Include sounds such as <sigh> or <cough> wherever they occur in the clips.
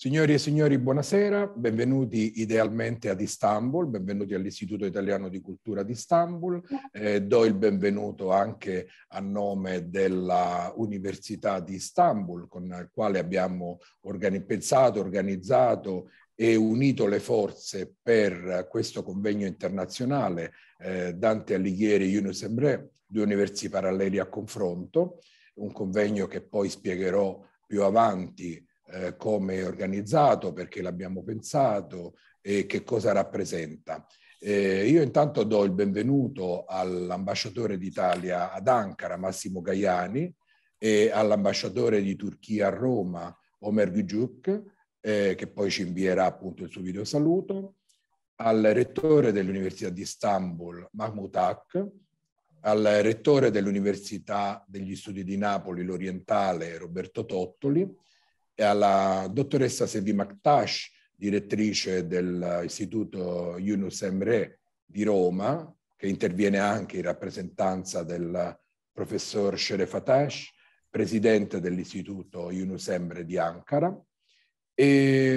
Signori e signori, buonasera, benvenuti idealmente ad Istanbul, benvenuti all'Istituto Italiano di Cultura di Istanbul. Eh, do il benvenuto anche a nome dell'Università di Istanbul, con la quale abbiamo organi- pensato, organizzato e unito le forze per questo convegno internazionale eh, Dante Alighieri e Yunus Emre, due universi paralleli a confronto, un convegno che poi spiegherò più avanti eh, come è organizzato, perché l'abbiamo pensato e che cosa rappresenta. Eh, io intanto do il benvenuto all'ambasciatore d'Italia ad Ankara, Massimo Gaiani, e all'ambasciatore di Turchia a Roma, Omer Gücük, eh, che poi ci invierà appunto il suo video saluto, al rettore dell'Università di Istanbul, Mahmoud Ak, al rettore dell'Università degli Studi di Napoli, l'Orientale, Roberto Tottoli, e alla dottoressa Sevi Maktash, direttrice dell'Istituto eh, Yunus Emre di Roma, che interviene anche in rappresentanza del eh, professor Sherefatash, presidente dell'Istituto Yunus Emre di Ankara. E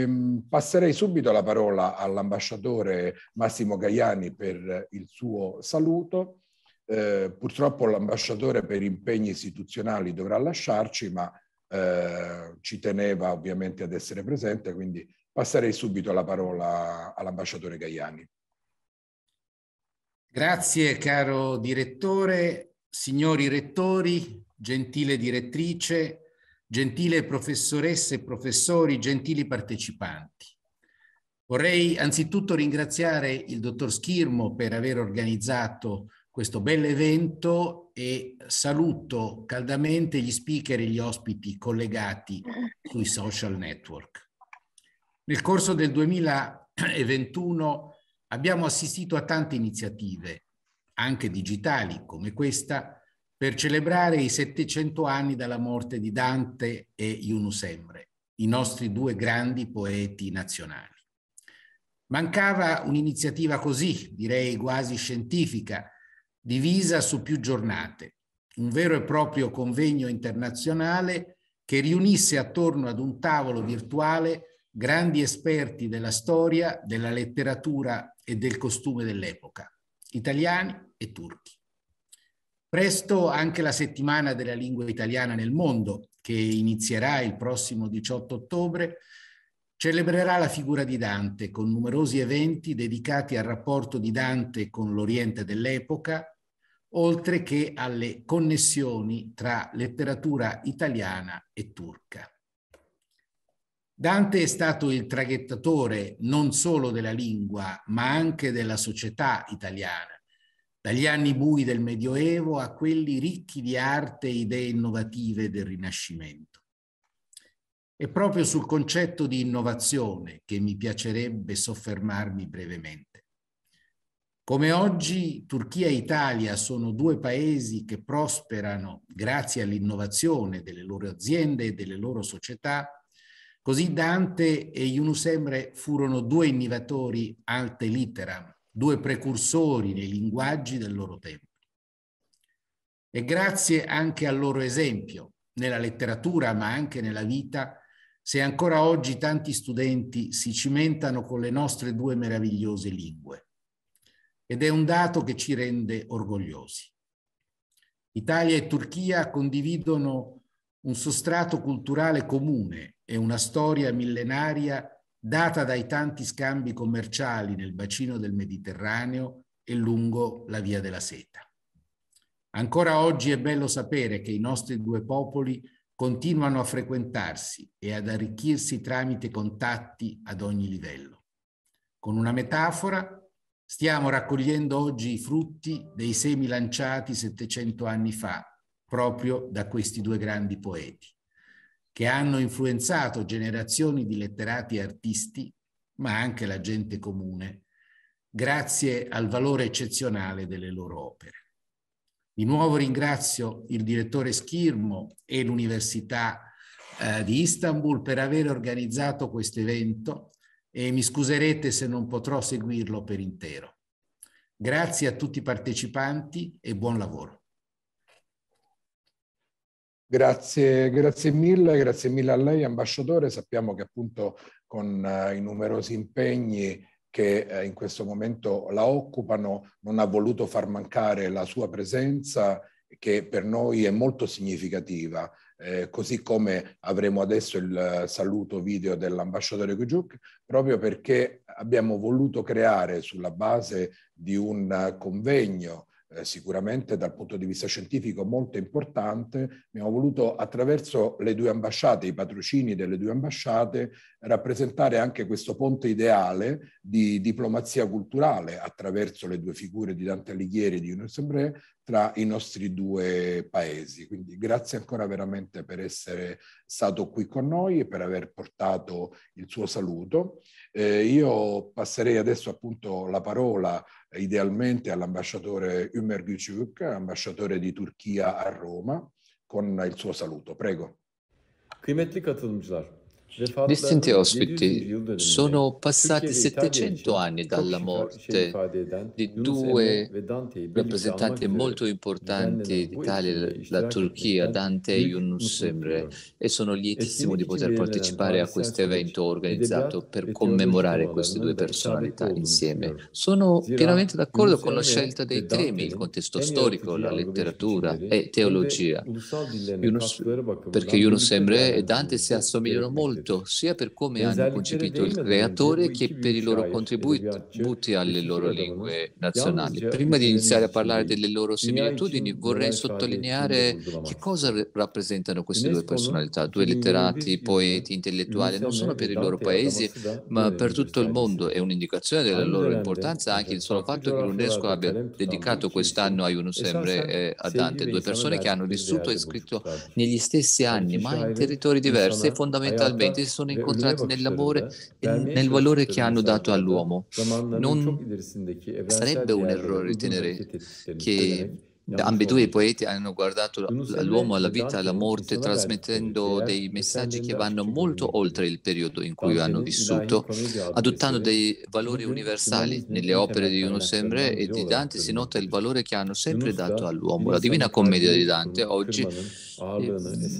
ehm, passerei subito la parola all'ambasciatore Massimo Gaiani per il suo saluto. Eh, purtroppo l'ambasciatore per impegni istituzionali dovrà lasciarci, ma eh, ci teneva ovviamente ad essere presente, quindi passerei subito la parola all'ambasciatore Gaiani. Grazie caro direttore, signori rettori, gentile direttrice, gentile professoresse e professori, gentili partecipanti. Vorrei anzitutto ringraziare il dottor Schirmo per aver organizzato questo bel evento e saluto caldamente gli speaker e gli ospiti collegati sui social network. Nel corso del 2021 abbiamo assistito a tante iniziative, anche digitali come questa, per celebrare i 700 anni dalla morte di Dante e Yunus Emre, i nostri due grandi poeti nazionali. Mancava un'iniziativa così, direi quasi scientifica, divisa su più giornate, un vero e proprio convegno internazionale che riunisse attorno ad un tavolo virtuale grandi esperti della storia, della letteratura e del costume dell'epoca, italiani e turchi. Presto anche la settimana della lingua italiana nel mondo, che inizierà il prossimo 18 ottobre, Celebrerà la figura di Dante con numerosi eventi dedicati al rapporto di Dante con l'Oriente dell'epoca, oltre che alle connessioni tra letteratura italiana e turca. Dante è stato il traghettatore non solo della lingua, ma anche della società italiana, dagli anni bui del Medioevo a quelli ricchi di arte e idee innovative del Rinascimento. È proprio sul concetto di innovazione che mi piacerebbe soffermarmi brevemente. Come oggi Turchia e Italia sono due paesi che prosperano grazie all'innovazione delle loro aziende e delle loro società, così Dante e Yunus Emre furono due innovatori alte litteram, due precursori nei linguaggi del loro tempo. E grazie anche al loro esempio, nella letteratura ma anche nella vita, se ancora oggi tanti studenti si cimentano con le nostre due meravigliose lingue. Ed è un dato che ci rende orgogliosi. Italia e Turchia condividono un sostrato culturale comune e una storia millenaria data dai tanti scambi commerciali nel bacino del Mediterraneo e lungo la via della seta. Ancora oggi è bello sapere che i nostri due popoli continuano a frequentarsi e ad arricchirsi tramite contatti ad ogni livello. Con una metafora, stiamo raccogliendo oggi i frutti dei semi lanciati 700 anni fa proprio da questi due grandi poeti, che hanno influenzato generazioni di letterati e artisti, ma anche la gente comune, grazie al valore eccezionale delle loro opere. Di nuovo ringrazio il direttore Schirmo e l'Università eh, di Istanbul per aver organizzato questo evento e mi scuserete se non potrò seguirlo per intero. Grazie a tutti i partecipanti e buon lavoro. Grazie, grazie mille, grazie mille a lei ambasciatore. Sappiamo che appunto con eh, i numerosi impegni che eh, in questo momento la occupano, non ha voluto far mancare la sua presenza che per noi è molto significativa, eh, così come avremo adesso il saluto video dell'ambasciatore Kujuk, proprio perché abbiamo voluto creare sulla base di un convegno eh, sicuramente dal punto di vista scientifico molto importante, abbiamo voluto attraverso le due ambasciate, i patrocini delle due ambasciate, rappresentare anche questo ponte ideale di diplomazia culturale attraverso le due figure di Dante Alighieri e di Yunus tra i nostri due paesi. Quindi grazie ancora veramente per essere stato qui con noi e per aver portato il suo saluto. Eh, io passerei adesso appunto la parola idealmente all'ambasciatore Ümer Gücük, ambasciatore di Turchia a Roma, con il suo saluto. Prego. Kıymetli katılımcılar, Distinti ospiti, sono passati 700 anni dalla morte di due rappresentanti molto importanti d'Italia la Turchia, Dante e Yunus Emre, e sono lietissimo di poter partecipare a questo evento organizzato per commemorare queste due personalità insieme. Sono pienamente d'accordo con la scelta dei temi, il contesto storico, la letteratura e teologia, Yunus, perché Yunus Emre e Dante si assomigliano molto tutto, sia per come esatto, hanno concepito il creatore che per i loro contributi alle loro lingue nazionali. Prima di iniziare a parlare delle loro similitudini, vorrei sottolineare che cosa rappresentano queste due personalità, due letterati, poeti, intellettuali, non solo per i loro paesi, ma per tutto il mondo. È un'indicazione della loro importanza anche il solo fatto che l'UNESCO abbia dedicato quest'anno a Yunus Emre e eh, a Dante, due persone che hanno vissuto e scritto negli stessi anni, ma in territori diversi e fondamentalmente spiriti sono incontrati nell'amore e nel valore che hanno dato all'uomo. Non sarebbe un errore ritenere che Ambedue i poeti hanno guardato all'uomo, alla vita e alla morte trasmettendo eh, dei messaggi che vanno molto oltre il periodo in cui hanno vissuto, adottando dei valori universali. Nelle opere di Yunus Emre e di Dante si nota il valore che hanno sempre dato all'uomo. La Divina Commedia di Dante oggi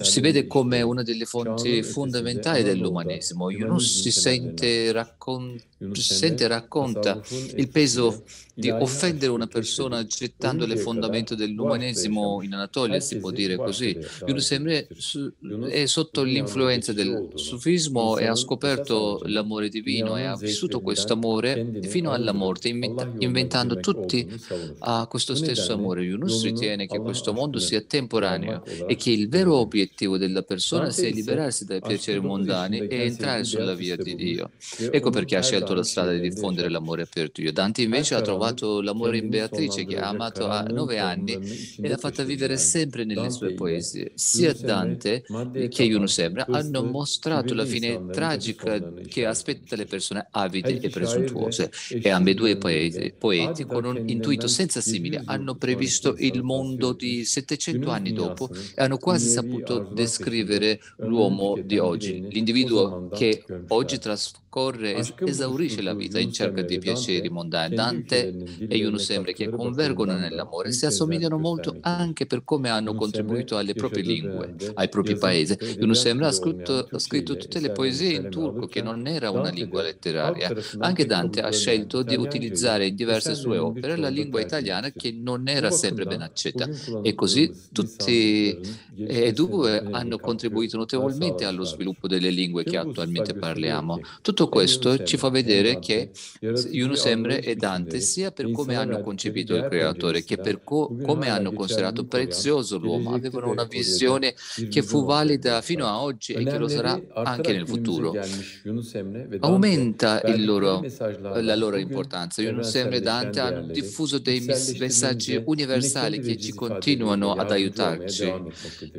si vede come una delle fonti fondamentali dell'umanesimo. Yunus si sente, raccon- si sente racconta il peso di offendere una persona gettando le fondamenta dell'umanesimo in Anatolia, si può dire così. Yunus è sotto l'influenza del sufismo e ha scoperto l'amore divino e ha vissuto questo amore fino alla morte, inventando tutti a questo stesso amore. Yunus ritiene che questo mondo sia temporaneo e che che il vero obiettivo della persona sia liberarsi dai piaceri mondani e entrare sulla via di Dio. Ecco perché ha scelto la strada di diffondere l'amore per Dio. Dante invece ha trovato l'amore in Beatrice che ha amato a nove anni e l'ha fatta vivere sempre nelle sue poesie. Sia Dante che Juno Sembra hanno mostrato la fine tragica che aspetta le persone avide e presuntuose e ambedue poeti, poeti con un intuito senza simile hanno previsto il mondo di 700 anni dopo e hanno quasi saputo descrivere l'uomo di oggi, l'individuo che oggi trascorre e esaurisce la vita in cerca di piaceri mondani. Dante e Yunus Emre che convergono nell'amore si assomigliano molto anche per come hanno contribuito alle proprie lingue, ai propri paesi. Yunus Emre ha scritto, ha scritto tutte le poesie in turco che non era una lingua letteraria. Anche Dante ha scelto di utilizzare in diverse sue opere la lingua italiana che non era sempre ben accetta. E così tutti e dunque eh, hanno contribuito notevolmente allo sviluppo delle lingue che attualmente parliamo. Tutto questo ci fa vedere che Yunus e Dante, sia per come hanno concepito il creatore che per co- come hanno considerato prezioso l'uomo, avevano una visione che fu valida fino a oggi e che lo sarà anche nel futuro. Eh, Aumenta loro, la loro importanza. Yunus Semre e Dante hanno diffuso dei messaggi universali che ci continuano ad aiutarci.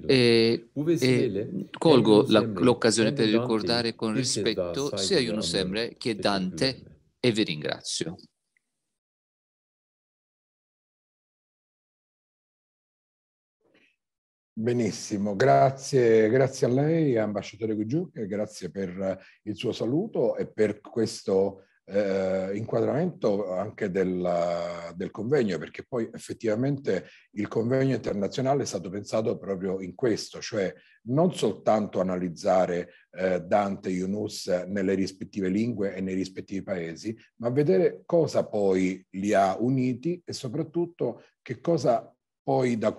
E, e eh, eh, colgo la, l'occasione per ricordare con rispetto sia Yunus Emre che Dante e vi ringrazio. Benissimo, grazie, grazie, a lei, ambasciatore Gugiù, grazie per il suo saluto e per questo eh, inquadramento anche del, del, convegno, perché poi effettivamente il convegno internazionale è stato pensato proprio in questo, cioè non soltanto analizzare eh, Dante e Yunus nelle rispettive lingue e nei rispettivi paesi, ma vedere cosa poi li ha uniti e soprattutto che cosa poi da,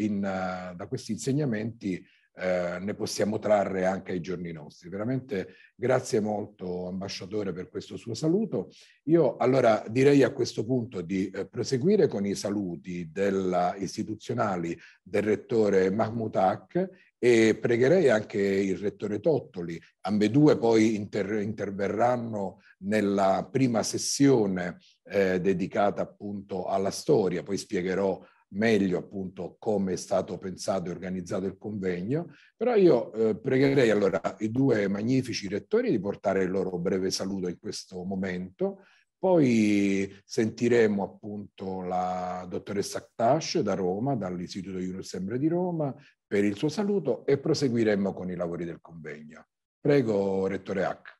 in, da questi insegnamenti eh, ne possiamo trarre anche ai giorni nostri. Veramente grazie molto ambasciatore per questo suo saluto. Io allora direi a questo punto di eh, proseguire con i saluti della, istituzionali del rettore Mahmoud Hak e pregherei anche il rettore Tottoli, ambedue poi inter, interverranno nella prima sessione eh, dedicata appunto alla storia, poi spiegherò meglio appunto come è stato pensato e organizzato il convegno, però io eh, pregherei allora i due magnifici rettori di portare il loro breve saluto in questo momento, poi sentiremo appunto la dottoressa Ktash da Roma, dall'Istituto Unusembra di Roma, per il suo saluto e proseguiremo con i lavori del convegno. Prego, Rettore H.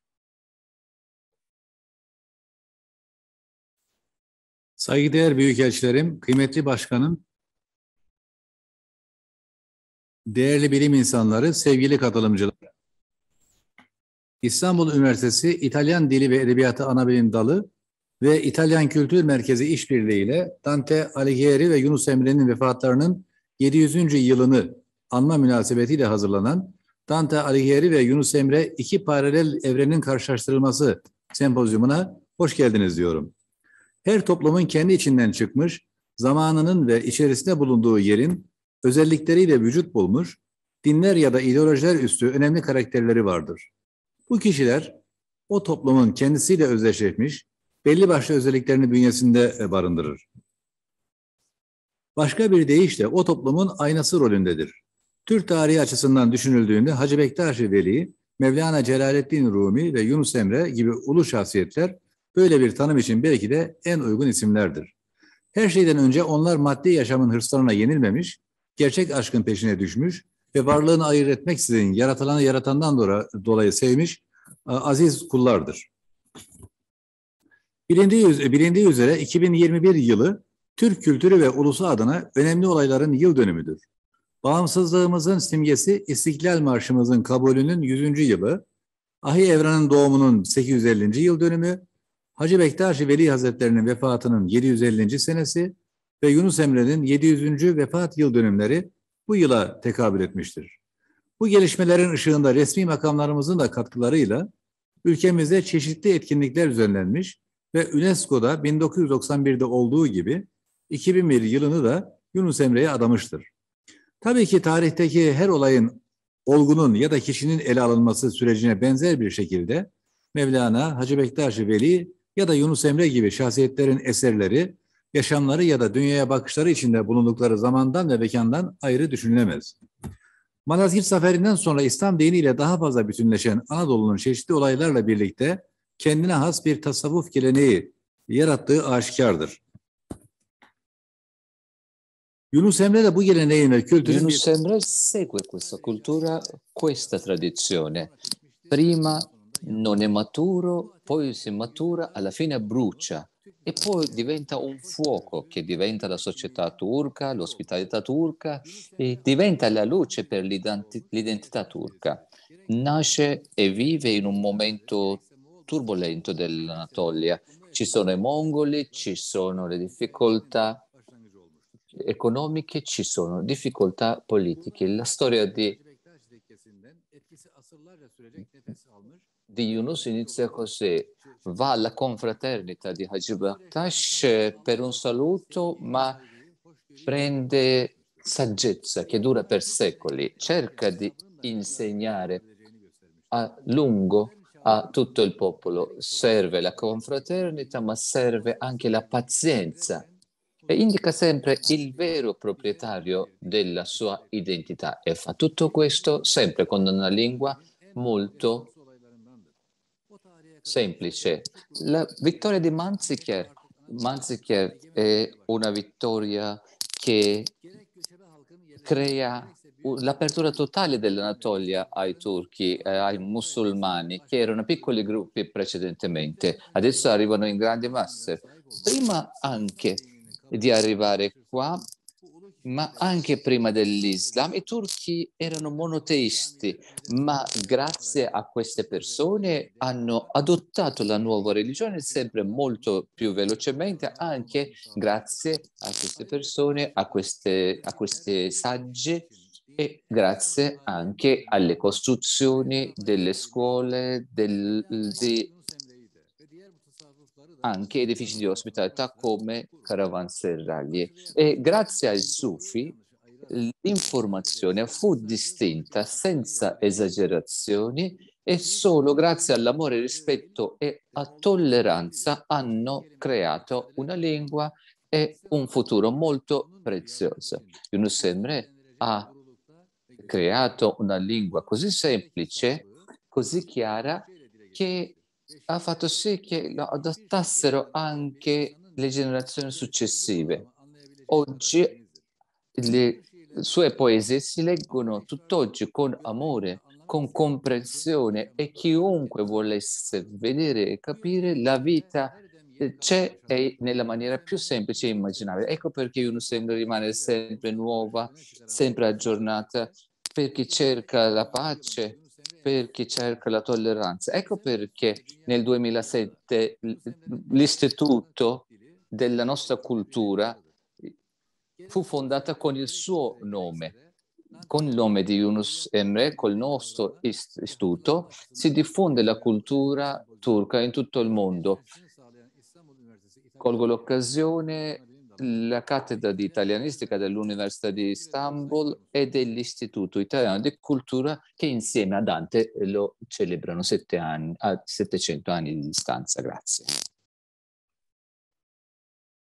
Saygıdeğer büyükelçilerim, kıymetli başkanım, değerli bilim insanları, sevgili katılımcılar. İstanbul Üniversitesi İtalyan Dili ve Edebiyatı Anabilim Dalı ve İtalyan Kültür Merkezi İşbirliği ile Dante Alighieri ve Yunus Emre'nin vefatlarının 700. yılını anma münasebetiyle hazırlanan Dante Alighieri ve Yunus Emre iki paralel evrenin karşılaştırılması sempozyumuna hoş geldiniz diyorum her toplumun kendi içinden çıkmış, zamanının ve içerisinde bulunduğu yerin özellikleriyle vücut bulmuş, dinler ya da ideolojiler üstü önemli karakterleri vardır. Bu kişiler o toplumun kendisiyle özdeşleşmiş, belli başlı özelliklerini bünyesinde barındırır. Başka bir deyişle o toplumun aynası rolündedir. Türk tarihi açısından düşünüldüğünde Hacı Bektaşi Veli, Mevlana Celaleddin Rumi ve Yunus Emre gibi ulu şahsiyetler böyle bir tanım için belki de en uygun isimlerdir. Her şeyden önce onlar maddi yaşamın hırslarına yenilmemiş, gerçek aşkın peşine düşmüş ve varlığını ayırt etmeksizin yaratılanı yaratandan dolayı sevmiş aziz kullardır. Bilindiği, bilindiği üzere 2021 yılı Türk kültürü ve ulusu adına önemli olayların yıl dönümüdür. Bağımsızlığımızın simgesi İstiklal Marşımızın kabulünün 100. yılı, Ahi Evrenin doğumunun 850. yıl dönümü, Hacı Bektaşi Veli Hazretlerinin vefatının 750. senesi ve Yunus Emre'nin 700. vefat yıl dönümleri bu yıla tekabül etmiştir. Bu gelişmelerin ışığında resmi makamlarımızın da katkılarıyla ülkemizde çeşitli etkinlikler düzenlenmiş ve UNESCO'da 1991'de olduğu gibi 2001 yılını da Yunus Emre'ye adamıştır. Tabii ki tarihteki her olayın olgunun ya da kişinin ele alınması sürecine benzer bir şekilde Mevlana Hacı Bektaş Veli ya da Yunus Emre gibi şahsiyetlerin eserleri, yaşamları ya da dünyaya bakışları içinde bulundukları zamandan ve mekandan ayrı düşünülemez. Malazgirt Zaferi'nden sonra İslam diniyle daha fazla bütünleşen Anadolu'nun çeşitli olaylarla birlikte kendine has bir tasavvuf geleneği yarattığı aşikardır. Yunus Emre de bu geleneğin ve kültürün... Yunus Emre segue questa cultura, questa tradizione. Prima non è maturo, poi si matura, alla fine brucia e poi diventa un fuoco che diventa la società turca, l'ospitalità turca e diventa la luce per l'identità turca. Nasce e vive in un momento turbolento dell'Anatolia. Ci sono i mongoli, ci sono le difficoltà economiche, ci sono difficoltà politiche. La storia di di Yunus inizia così. Va alla confraternita di Haji Baktash eh, per un saluto, ma prende saggezza che dura per secoli. Cerca di insegnare a lungo a tutto il popolo. Serve la confraternita, ma serve anche la pazienza e indica sempre il vero proprietario della sua identità e fa tutto questo sempre con una lingua molto semplice. La vittoria di Manzicher, Manzicher è una vittoria che crea l'apertura totale dell'Anatolia ai turchi, eh, ai musulmani, che erano piccoli gruppi precedentemente. Adesso arrivano in grandi masse. Prima anche di arrivare qua ma anche prima dell'Islam i turchi erano monoteisti, ma grazie a queste persone hanno adottato la nuova religione sempre molto più velocemente, anche grazie a queste persone, a queste, a queste sagge e grazie anche alle costruzioni delle scuole, del, di anche edifici di ospitalità come caravanserraglie. E grazie ai Sufi l'informazione fu distinta senza esagerazioni e solo grazie all'amore, rispetto e a tolleranza hanno creato una lingua e un futuro molto prezioso. Yunus Emre ha creato una lingua così semplice, così chiara, che ha fatto sì che lo adottassero anche le generazioni successive. Oggi le sue poesie si leggono tutt'oggi con amore, con comprensione e chiunque volesse vedere e capire la vita c'è nella maniera più semplice e immaginabile. Ecco perché uno sembra rimanere sempre nuova, sempre aggiornata, per chi cerca la pace, perché cerca la tolleranza. Ecco perché nel 2007 l'istituto della nostra cultura fu fondata con il suo nome. Con il nome di Yunus Emre, col nostro istituto, si diffonde la cultura turca in tutto il mondo. Colgo l'occasione la cattedra di italianistica dell'Università di Istanbul e dell'Istituto Italiano di Cultura che insieme a Dante lo celebrano sette anni, a 700 anni di distanza. Grazie.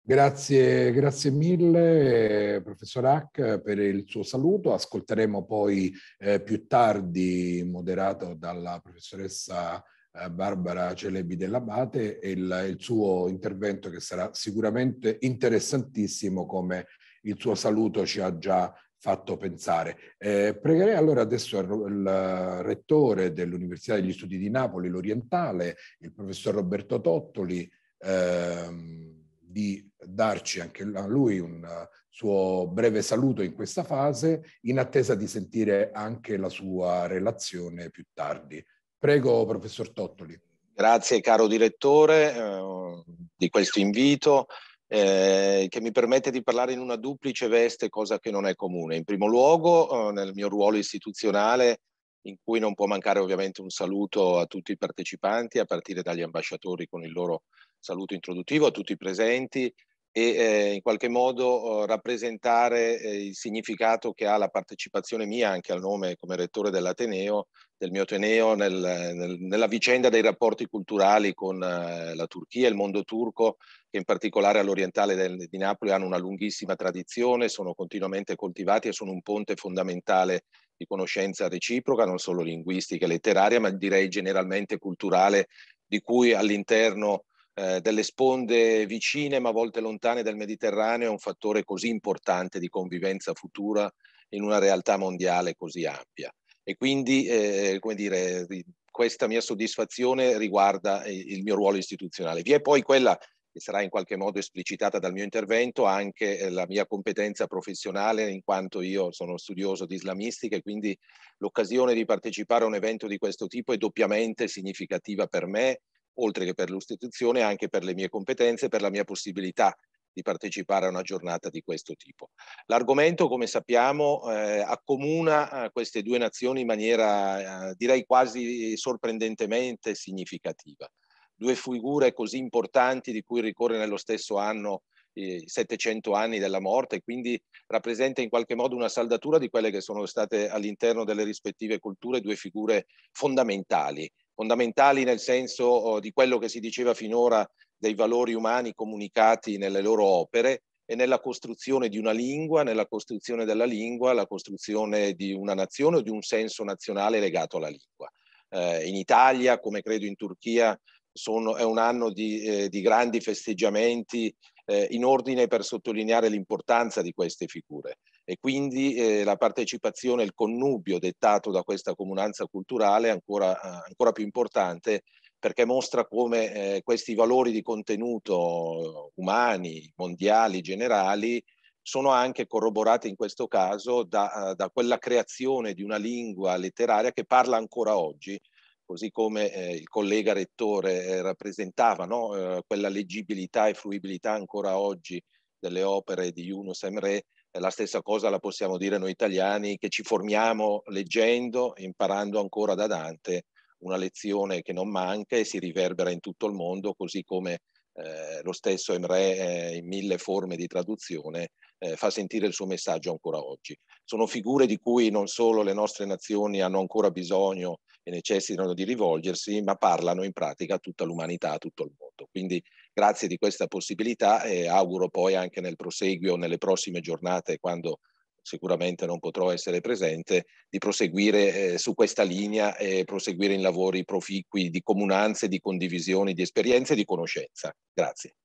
Grazie, grazie mille professor Hack per il suo saluto. Ascolteremo poi eh, più tardi, moderato dalla professoressa eh, Barbara Celebi dell'Abate e il, il, suo intervento che sarà sicuramente interessantissimo come il suo saluto ci ha già fatto pensare. Eh, pregherei allora adesso il rettore dell'Università degli Studi di Napoli, l'Orientale, il professor Roberto Tottoli, ehm, di darci anche a lui un suo breve saluto in questa fase, in attesa di sentire anche la sua relazione più tardi. Prego, professor Tottoli. Grazie caro direttore eh, di questo invito eh, che mi permette di parlare in una duplice veste, cosa che non è comune. In primo luogo eh, nel mio ruolo istituzionale in cui non può mancare ovviamente un saluto a tutti i partecipanti, a partire dagli ambasciatori con il loro saluto introduttivo, a tutti i presenti, e eh, in qualche modo eh, rappresentare eh, il significato che ha la partecipazione mia anche al nome come rettore dell'Ateneo, del mio Ateneo, nel, nel, nella vicenda dei rapporti culturali con eh, la Turchia, il mondo turco, che in particolare all'orientale del, di Napoli hanno una lunghissima tradizione, sono continuamente coltivati e sono un ponte fondamentale di conoscenza reciproca, non solo linguistica e letteraria, ma direi generalmente culturale, di cui all'interno eh, delle sponde vicine ma a volte lontane del Mediterraneo è un fattore così importante di convivenza futura in una realtà mondiale così ampia. E quindi, eh, come dire, questa mia soddisfazione riguarda eh, il mio ruolo istituzionale. Vi è poi quella che sarà in qualche modo esplicitata dal mio intervento, anche eh, la mia competenza professionale, in quanto io sono studioso di islamistica e quindi l'occasione di partecipare a un evento di questo tipo è doppiamente significativa per me oltre che per l'istituzione, anche per le mie competenze e per la mia possibilità di partecipare a una giornata di questo tipo. L'argomento, come sappiamo, eh, accomuna eh, queste due nazioni in maniera eh, direi quasi sorprendentemente significativa. Due figure così importanti di cui ricorre nello stesso anno i eh, 700 anni della morte, quindi rappresenta in qualche modo una saldatura di quelle che sono state all'interno delle rispettive culture due figure fondamentali fondamentali nel senso oh, di quello che si diceva finora dei valori umani comunicati nelle loro opere e nella costruzione di una lingua, nella costruzione della lingua, la costruzione di una nazione o di un senso nazionale legato alla lingua. Eh, in Italia, come credo in Turchia, sono, è un anno di, eh, di grandi festeggiamenti eh, in ordine per sottolineare l'importanza di queste figure e quindi eh, la partecipazione, il connubio dettato da questa comunanza culturale è ancora, eh, ancora più importante perché mostra come eh, questi valori di contenuto umani, mondiali, generali, sono anche corroborati in questo caso da, eh, da quella creazione di una lingua letteraria che parla ancora oggi, così come eh, il collega rettore eh, rappresentava, no? quella leggibilità e fruibilità ancora oggi delle opere di Yunus Emre la stessa cosa la possiamo dire noi italiani che ci formiamo leggendo, imparando ancora da Dante, una lezione che non manca e si riverbera in tutto il mondo, così come eh, lo stesso Emre eh, in mille forme di traduzione eh, fa sentire il suo messaggio ancora oggi. Sono figure di cui non solo le nostre nazioni hanno ancora bisogno e necessitano di rivolgersi, ma parlano in pratica a tutta l'umanità, a tutto il mondo. Quindi grazie di questa possibilità e auguro poi anche nel proseguio, nelle prossime giornate, quando sicuramente non potrò essere presente, di proseguire eh, su questa linea e proseguire in lavori proficui di comunanze, di condivisioni, di esperienze e di conoscenza. Grazie.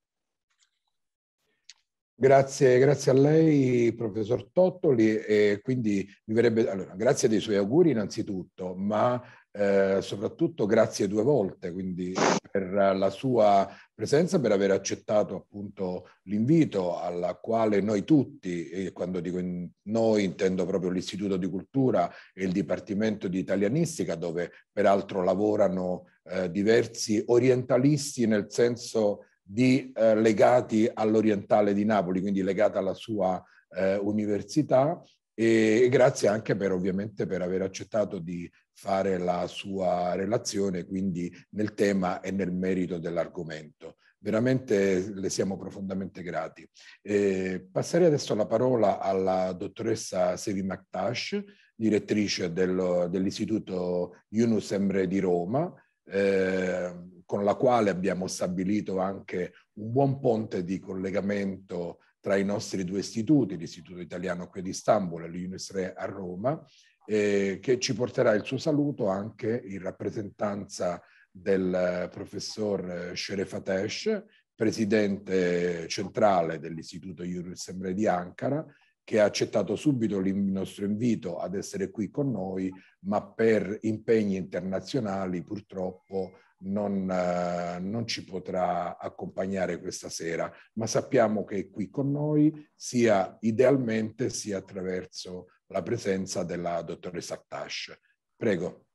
Grazie, grazie a lei professor Tottoli e quindi mi verrebbe, allora, grazie dei suoi auguri innanzitutto, ma eh, soprattutto grazie due volte, quindi per la sua presenza, per aver accettato appunto l'invito alla quale noi tutti, e quando dico in noi intendo proprio l'Istituto di Cultura e il Dipartimento di Italianistica, dove peraltro lavorano eh, diversi orientalisti nel senso di eh, legati all'orientale di Napoli, quindi legata alla sua eh, università e grazie anche per ovviamente per aver accettato di fare la sua relazione quindi nel tema e nel merito dell'argomento. Veramente le siamo profondamente grati. Eh, passerei adesso la parola alla dottoressa Sevi Maktash, direttrice del, dell'Istituto Yunus Emre di Roma, eh, con la quale abbiamo stabilito anche un buon ponte di collegamento tra i nostri due istituti, l'Istituto Italiano qui di Istanbul e l'UNISRE a Roma, eh, che ci porterà il suo saluto anche in rappresentanza del eh, professor eh, Sherefatesh, presidente centrale dell'Istituto Juris Emre di Ankara, che ha accettato subito il nostro invito ad essere qui con noi, ma per impegni internazionali purtroppo non, eh, non, ci potrà accompagnare questa sera, ma sappiamo che è qui con noi sia idealmente sia attraverso la presenza della dottoressa Tash. Prego.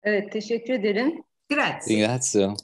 Evet, eh, Grazie. Ringrazio.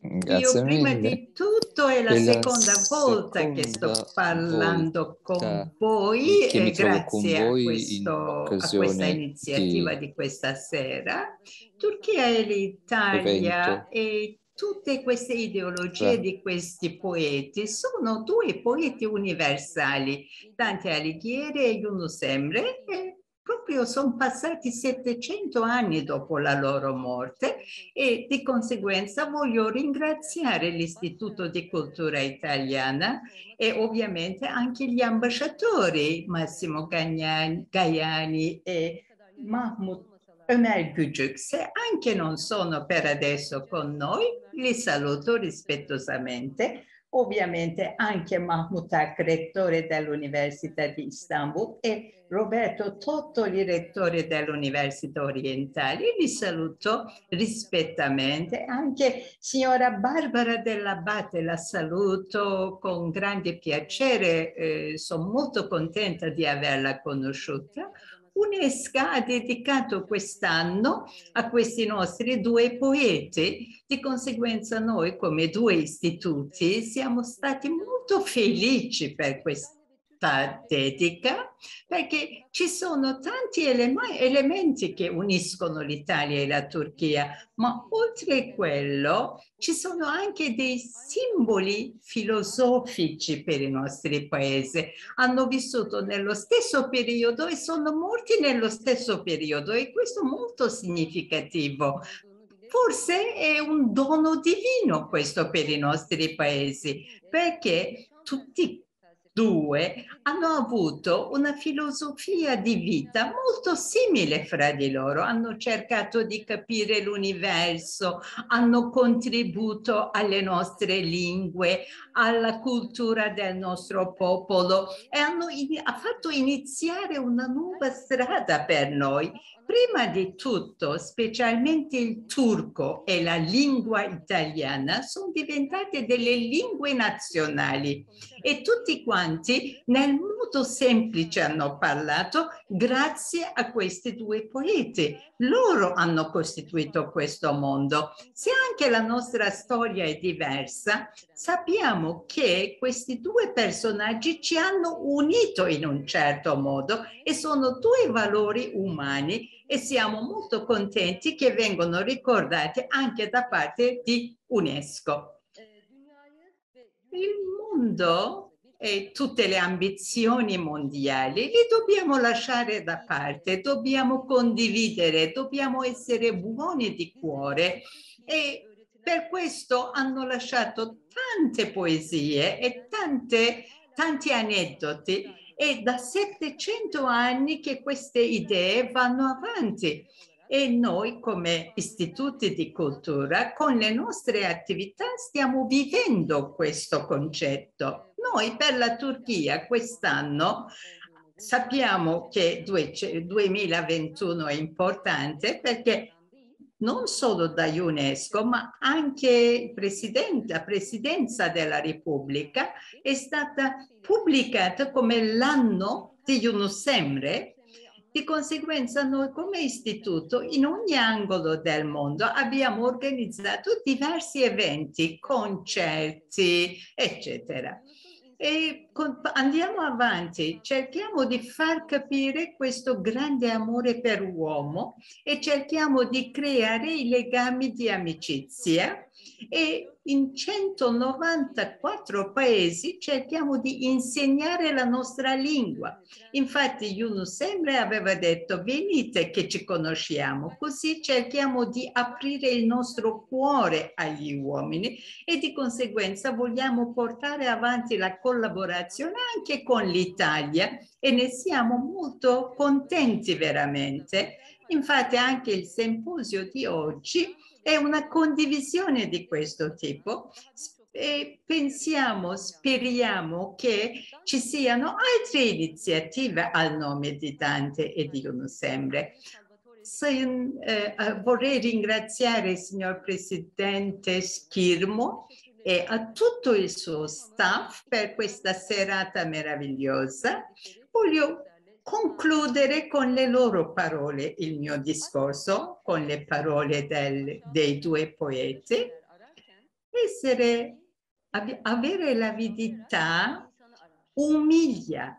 Grazie Io mille. prima di tutto questo è la, è seconda, volta seconda che sto parlando con voi e grazie voi a, questo, a, questa iniziativa di, di questa sera. Turchia e l'Italia e tutte queste ideologie sì. di questi poeti sono due poeti universali, Dante Alighieri e Juno Emre e proprio sono passati 700 anni dopo la loro morte e di conseguenza voglio ringraziare l'Istituto di Cultura Italiana e ovviamente anche gli ambasciatori Massimo Gagnani, Gaiani e Mahmoud Ömer Gücük. Se anche non sono per adesso con noi, li saluto rispettosamente ovviamente anche Mahmoud Haq, rettore dell'Università di Istanbul e Roberto Totto, direttore dell'Università Orientale. Vi saluto rispettamente. Anche signora Barbara dell'Abate la saluto con grande piacere. Eh, sono molto contenta di averla conosciuta. UNESCO ha dedicato quest'anno a questi nostri due poeti, di conseguenza noi come due istituti siamo stati molto felici per questo patetica perché ci sono tanti elementi che uniscono l'Italia e la Turchia, ma oltre a quello ci sono anche dei simboli filosofici per i nostri paesi. Hanno vissuto nello stesso periodo e sono morti nello stesso periodo e questo è molto significativo forse è un dono divino questo per i nostri paesi, perché tutti due hanno avuto una filosofia di vita molto simile fra di loro, hanno cercato di capire l'universo, hanno contribuito alle nostre lingue, alla cultura del nostro popolo e hanno in- ha fatto iniziare una nuova strada per noi prima di tutto, specialmente il turco e la lingua italiana, sono diventate delle lingue nazionali e tutti quanti nel modo semplice hanno parlato grazie a questi due poeti. Loro hanno costituito questo mondo. Se anche la nostra storia è diversa, sappiamo che questi due personaggi ci hanno unito in un certo modo e sono due valori umani e siamo molto contenti che vengono ricordati anche da parte di UNESCO. Il mondo e tutte le ambizioni mondiali, li dobbiamo lasciare da parte, dobbiamo condividere, dobbiamo essere buoni di cuore e per questo hanno lasciato tante poesie e tante, tanti aneddoti e da 700 anni che queste idee vanno avanti e noi come istituti di cultura con le nostre attività stiamo vivendo questo concetto. Noi per la Turchia quest'anno sappiamo che 2021 è importante perché non solo da UNESCO, ma anche la Presidenza della Repubblica è stata pubblicata come l'anno di Yunus Di conseguenza noi come istituto in ogni angolo del mondo abbiamo organizzato diversi eventi, concerti, eccetera e andiamo avanti, cerchiamo di far capire questo grande amore per l'uomo e cerchiamo di creare i legami di amicizia e in 194 paesi cerchiamo di insegnare la nostra lingua. Infatti Yunus Emre aveva detto venite che ci conosciamo, così cerchiamo di aprire il nostro cuore agli uomini e di conseguenza vogliamo portare avanti la collaborazione anche con l'Italia e ne siamo molto contenti veramente. Infatti anche il simposio di oggi è una condivisione di questo tipo e pensiamo, speriamo che ci siano altre iniziative al nome di Dante e di Yunus Emre. Eh, eh, vorrei ringraziare il signor Presidente Schirmo e a tutto il suo staff per questa serata meravigliosa. Voglio concludere con le loro parole il mio discorso, con le parole del, dei due poeti, essere, avere l'avidità umilia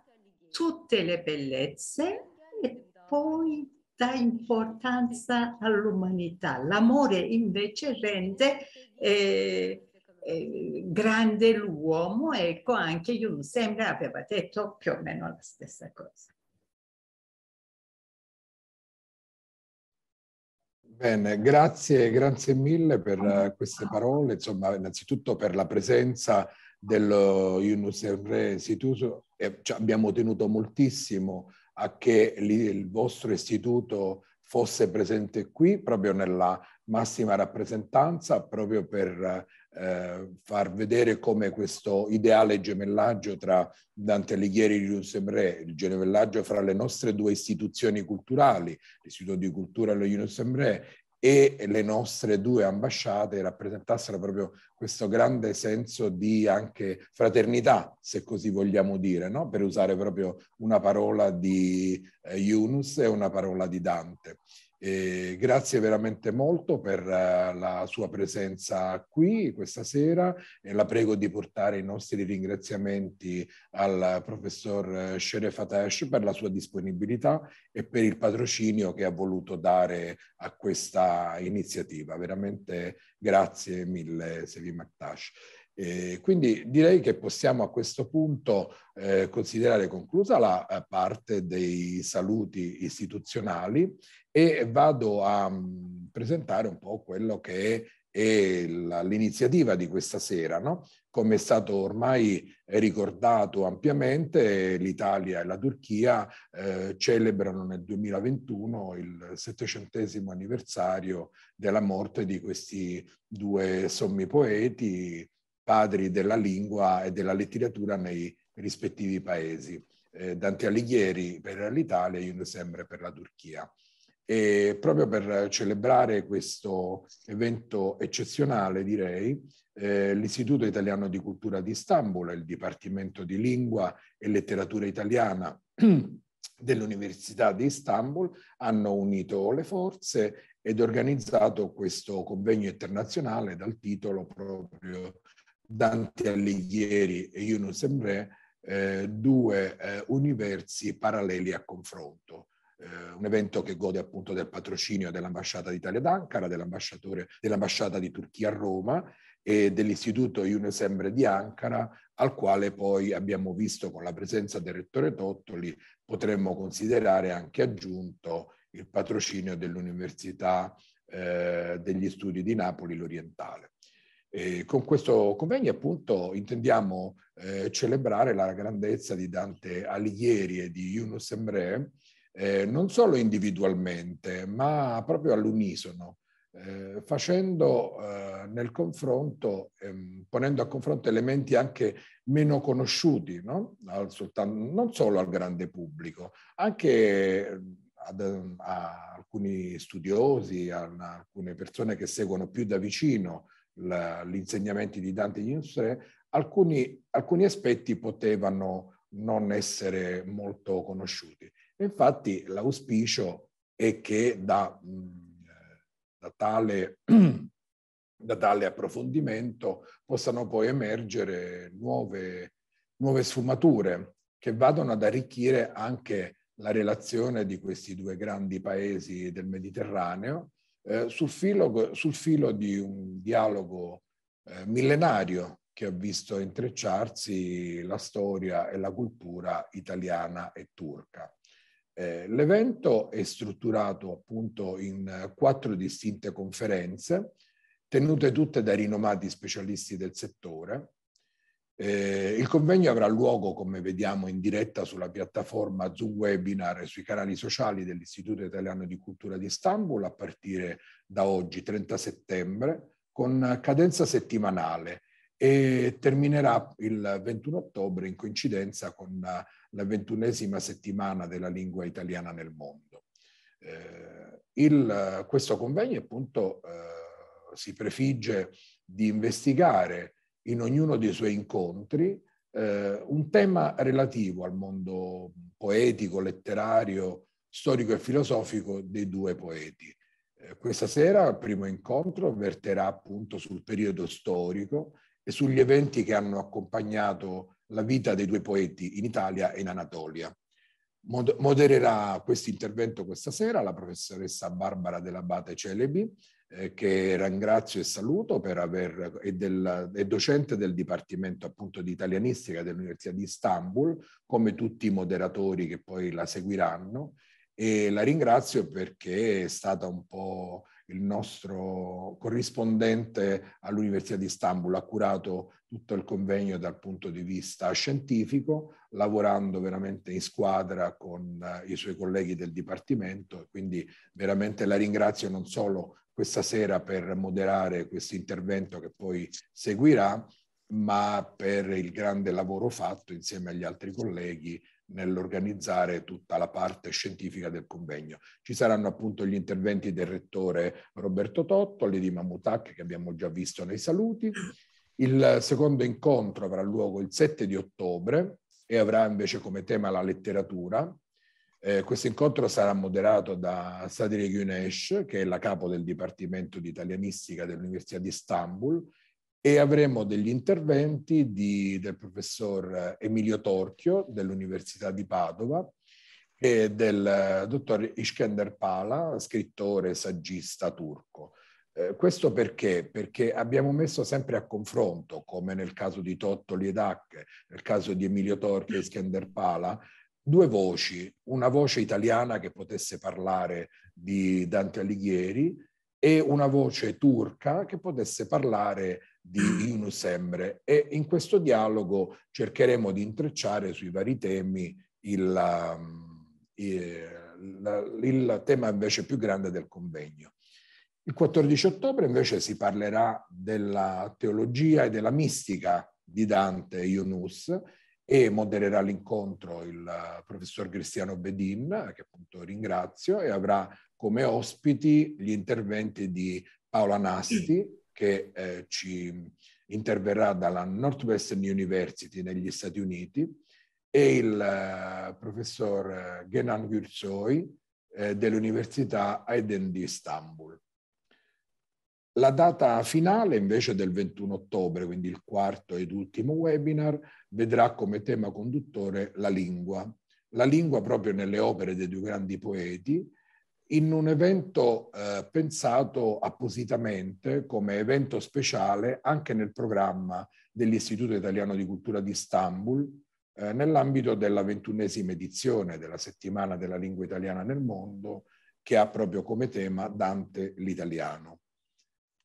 tutte le bellezze e poi dà importanza all'umanità. L'amore invece rende eh, eh grande l'uomo, ecco anche Yunus sembra aveva detto più o meno la stessa cosa. Bene, grazie, grazie mille per queste parole, insomma innanzitutto per la presenza dello Yunus Emre Istituto, eh, abbiamo tenuto moltissimo a che il vostro istituto fosse presente qui proprio nella massima rappresentanza, proprio per eh, far vedere come questo ideale gemellaggio tra Dante Alighieri e Jules Emre, il gemellaggio fra le nostre due istituzioni culturali, l'Istituto di Cultura e lo Jules Emre, e le nostre due ambasciate rappresentassero proprio questo grande senso di anche fraternità, se così vogliamo dire, no? per usare proprio una parola di eh, Yunus e una parola di Dante. E grazie veramente molto per eh, la sua presenza qui questa sera e la prego di portare i nostri ringraziamenti al professor eh, Shere Fatesh per la sua disponibilità e per il patrocinio che ha voluto dare a questa iniziativa. Veramente grazie mille Sevi Maktash. Eh, quindi direi che possiamo a questo punto eh, considerare conclusa la eh, parte dei saluti istituzionali e vado a mh, mm, presentare un po' quello che è, è la, l'iniziativa di questa sera. No? Come è stato ormai ricordato ampiamente, l'Italia e la Turchia eh, celebrano nel 2021 il 700 anniversario della morte di questi due sommi poeti, padri della lingua e della letteratura nei rispettivi paesi. Eh, Dante Alighieri per l'Italia, e Yunus Sembre per la Turchia. E proprio per celebrare questo evento eccezionale, direi, eh, l'Istituto Italiano di Cultura di Istanbul, il Dipartimento di Lingua e Letteratura Italiana <clears throat> dell'Università di Istanbul hanno unito le forze ed organizzato questo convegno internazionale dal titolo proprio Dante Alighieri e Yunus Emre, eh, due eh, universi paralleli a confronto. Eh, un evento che gode appunto del patrocinio dell'ambasciata d'Italia ad Ankara, dell'ambasciata di Turchia a Roma e dell'istituto Yunus Emre di Ankara, al quale poi abbiamo visto con la presenza del rettore Tottoli potremmo considerare anche aggiunto il patrocinio dell'Università eh, degli Studi di Napoli l'Orientale. E con questo convegno appunto intendiamo eh, celebrare la grandezza di Dante Alighieri e di Yunus Emre eh, non solo individualmente ma proprio all'unisono, eh, facendo eh, nel confronto, ehm, ponendo a confronto elementi anche meno conosciuti, no? soltanto, non solo al grande pubblico, anche ehm, ad, ehm, a alcuni studiosi, a, a alcune persone che seguono più da vicino gli insegnamenti di Dante Giuseppe, alcuni, alcuni aspetti potevano non essere molto conosciuti. Infatti l'auspicio è che da, mm, da, tale, <clears throat> da tale, approfondimento possano poi emergere nuove, nuove sfumature che vadano ad arricchire anche la relazione di questi due grandi paesi del Mediterraneo eh, sul, filo, sul, filo, di un dialogo eh, millenario che ha visto intrecciarsi la storia e la cultura italiana e turca. Eh, l'evento è strutturato appunto in eh, quattro distinte conferenze, tenute tutte da rinomati specialisti del settore, eh, il convegno avrà luogo, come vediamo, in diretta sulla piattaforma Zoom Webinar e sui canali sociali dell'Istituto Italiano di Cultura di Istanbul a partire da oggi, 30 settembre, con cadenza settimanale e terminerà il 21 ottobre in coincidenza con la ventunesima settimana della lingua italiana nel mondo. Eh, il, questo convegno appunto eh, si prefigge di investigare in ognuno dei suoi incontri eh, un tema relativo al mondo poetico, letterario, storico e filosofico dei due poeti. Eh, questa sera il primo incontro verterà appunto sul periodo storico e sugli eventi che hanno accompagnato la vita dei due poeti in Italia e in Anatolia. Mod- modererà questo intervento questa sera la professoressa Barbara Della Bate Celebi, eh, che ringrazio e saluto per aver, è, del, è docente del Dipartimento appunto di Italianistica dell'Università di Istanbul, come tutti i moderatori che poi la seguiranno e la ringrazio perché è stata un po' il nostro corrispondente all'Università di Istanbul, ha curato tutto il convegno dal punto di vista scientifico, lavorando veramente in squadra con eh, i suoi colleghi del Dipartimento. Quindi veramente la ringrazio non solo questa sera per moderare questo intervento che poi seguirà, ma per il grande lavoro fatto insieme agli altri colleghi nell'organizzare tutta la parte scientifica del convegno. Ci saranno appunto gli interventi del rettore Roberto Totto, di Mamutac che abbiamo già visto nei saluti. Il secondo incontro avrà luogo il 7 di ottobre e avrà invece come tema la letteratura eh, questo incontro sarà moderato da Sadri Güneş, che è la capo del Dipartimento di Italianistica dell'Università di Istanbul, e avremo degli interventi di, del professor Emilio Torchio dell'Università di Padova e del eh, dottor Iskender Pala, scrittore e saggista turco. Eh, questo perché? Perché abbiamo messo sempre a confronto, come nel caso di Tottoli ed Hack, nel caso di Emilio Torchio e Iskender Pala, due voci, una voce italiana che potesse parlare di Dante Alighieri e una voce turca che potesse parlare di Yunus Emre e in questo dialogo cercheremo di intrecciare sui vari temi il, um, il, il tema invece più grande del convegno. Il 14 ottobre invece si parlerà della teologia e della mistica di Dante e Yunus e modererà l'incontro il eh, professor Cristiano Bedin, che appunto ringrazio, e avrà come ospiti gli interventi di Paola Nasti, che eh, ci interverrà dalla Northwestern University negli Stati Uniti, e il eh, professor eh, Genan Gürsoy eh, dell'Università Aydin di Istanbul. La data finale invece del 21 ottobre, quindi il quarto ed ultimo webinar, vedrà come tema conduttore la lingua. La lingua proprio nelle opere dei due grandi poeti, in un evento eh, pensato appositamente come evento speciale anche nel programma dell'Istituto Italiano di Cultura di Istanbul, eh, nell'ambito della ventunesima edizione della settimana della lingua italiana nel mondo, che ha proprio come tema Dante l'italiano.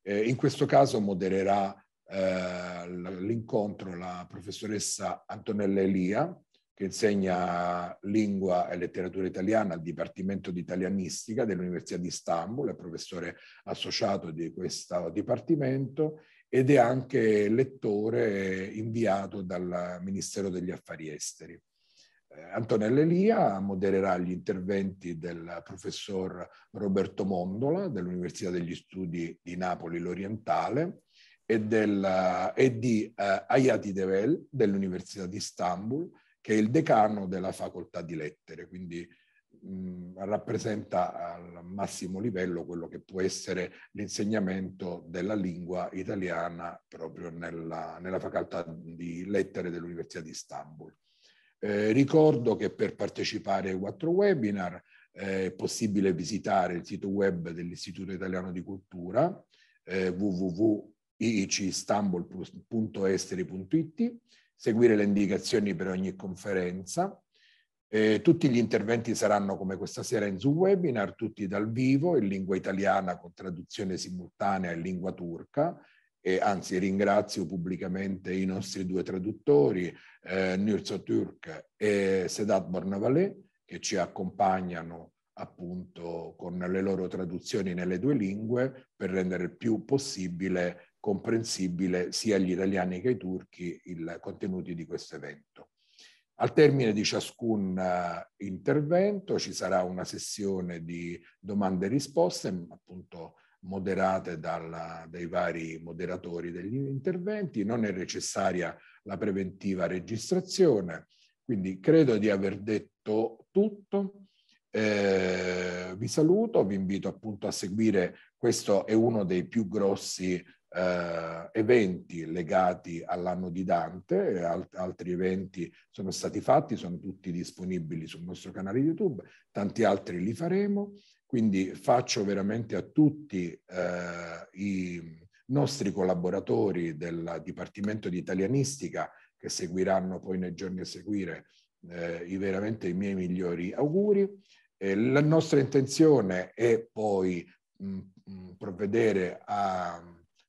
Eh, in questo caso modererà eh, l'incontro la professoressa Antonella Elia, che insegna lingua e letteratura italiana al Dipartimento di Italianistica dell'Università di Istanbul, è professore associato di questo dipartimento ed è anche lettore inviato dal Ministero degli Affari Esteri. Antonella Elia modererà gli interventi del professor Roberto Mondola dell'Università degli Studi di Napoli l'Orientale e, del, e di eh, Ayati Devel dell'Università di Istanbul, che è il decano della facoltà di lettere, quindi mh, rappresenta al massimo livello quello che può essere l'insegnamento della lingua italiana proprio nella, nella facoltà di lettere dell'Università di Istanbul. Eh, ricordo che per partecipare ai quattro webinar eh, è possibile visitare il sito web dell'Istituto Italiano di Cultura eh, www.iicistambul.esteri.it, seguire le indicazioni per ogni conferenza. Eh, tutti gli interventi saranno come questa sera in Zoom webinar, tutti dal vivo, in lingua italiana con traduzione simultanea in lingua turca, e anzi ringrazio pubblicamente i nostri due traduttori, eh, Nirso Turk e Sedat Bornavalè, che ci accompagnano appunto con le loro traduzioni nelle due lingue per rendere il più possibile comprensibile sia agli italiani che ai turchi i contenuti di questo evento. Al termine di ciascun eh, intervento ci sarà una sessione di domande e risposte, appunto moderate dalla, dai vari moderatori degli interventi, non è necessaria la preventiva registrazione, quindi credo di aver detto tutto. Eh, vi saluto, vi invito appunto a seguire, questo è uno dei più grossi eh, eventi legati all'anno di Dante, alt- altri eventi sono stati fatti, sono tutti disponibili sul nostro canale YouTube, tanti altri li faremo. Quindi faccio veramente a tutti eh, i nostri collaboratori del Dipartimento di Italianistica che seguiranno poi nei giorni a seguire eh, i, veramente i miei migliori auguri. Eh, la nostra intenzione è poi mh, mm, mh, mm, provvedere a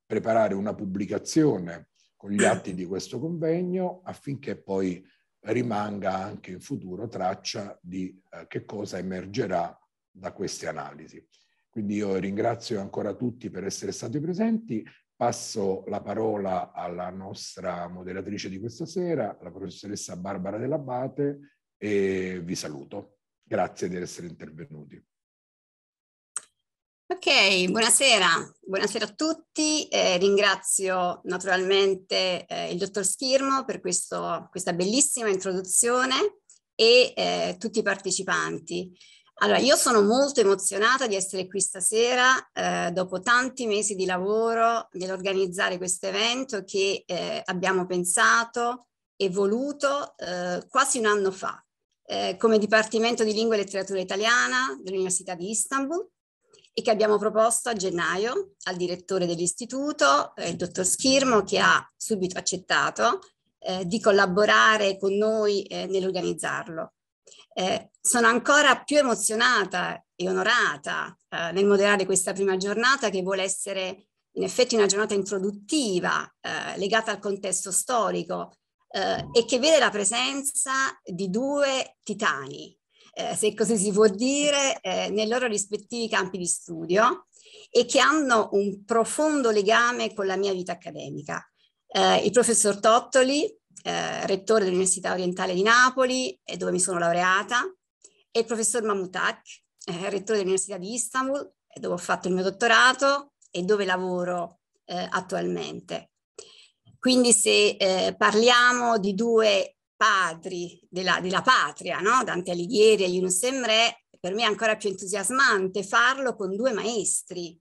preparare una pubblicazione con gli atti di questo convegno affinché poi rimanga anche in futuro traccia di eh, che cosa emergerà da queste analisi. Quindi io ringrazio ancora tutti per essere stati presenti. Passo la parola alla nostra moderatrice di questa sera, la professoressa Barbara Dell'Abate, e vi saluto. Grazie di essere intervenuti. Ok, buonasera, buonasera a tutti. Eh, ringrazio naturalmente eh, il dottor Schirmo per questo, questa bellissima introduzione e eh, tutti i partecipanti. Allora, io sono molto emozionata di essere qui stasera eh, dopo tanti mesi di lavoro nell'organizzare questo evento che eh, abbiamo pensato e voluto eh, quasi un anno fa eh, come Dipartimento di Lingua e Letteratura Italiana dell'Università di Istanbul e che abbiamo proposto a gennaio al direttore dell'istituto, eh, il dottor Schirmo, che ha subito accettato eh, di collaborare con noi nell'organizzarlo. Eh, sono ancora più emozionata e onorata eh, nel moderare questa prima giornata che vuole essere in effetti una giornata introduttiva eh, legata al contesto storico eh, e che vede la presenza di due titani, eh, se così si può dire, eh, nei loro rispettivi campi di studio e che hanno un profondo legame con la mia vita accademica. il professor Tottoli, eh, rettore dell'Università Orientale di Napoli, eh, dove mi sono laureata, e il professor Mamutak, eh, rettore dell'Università di Istanbul, eh, dove ho fatto il mio dottorato e dove lavoro eh, attualmente. Quindi se eh, parliamo di due padri della, della patria, no? Dante Alighieri e Yunus Emre, per me è ancora più entusiasmante farlo con due maestri,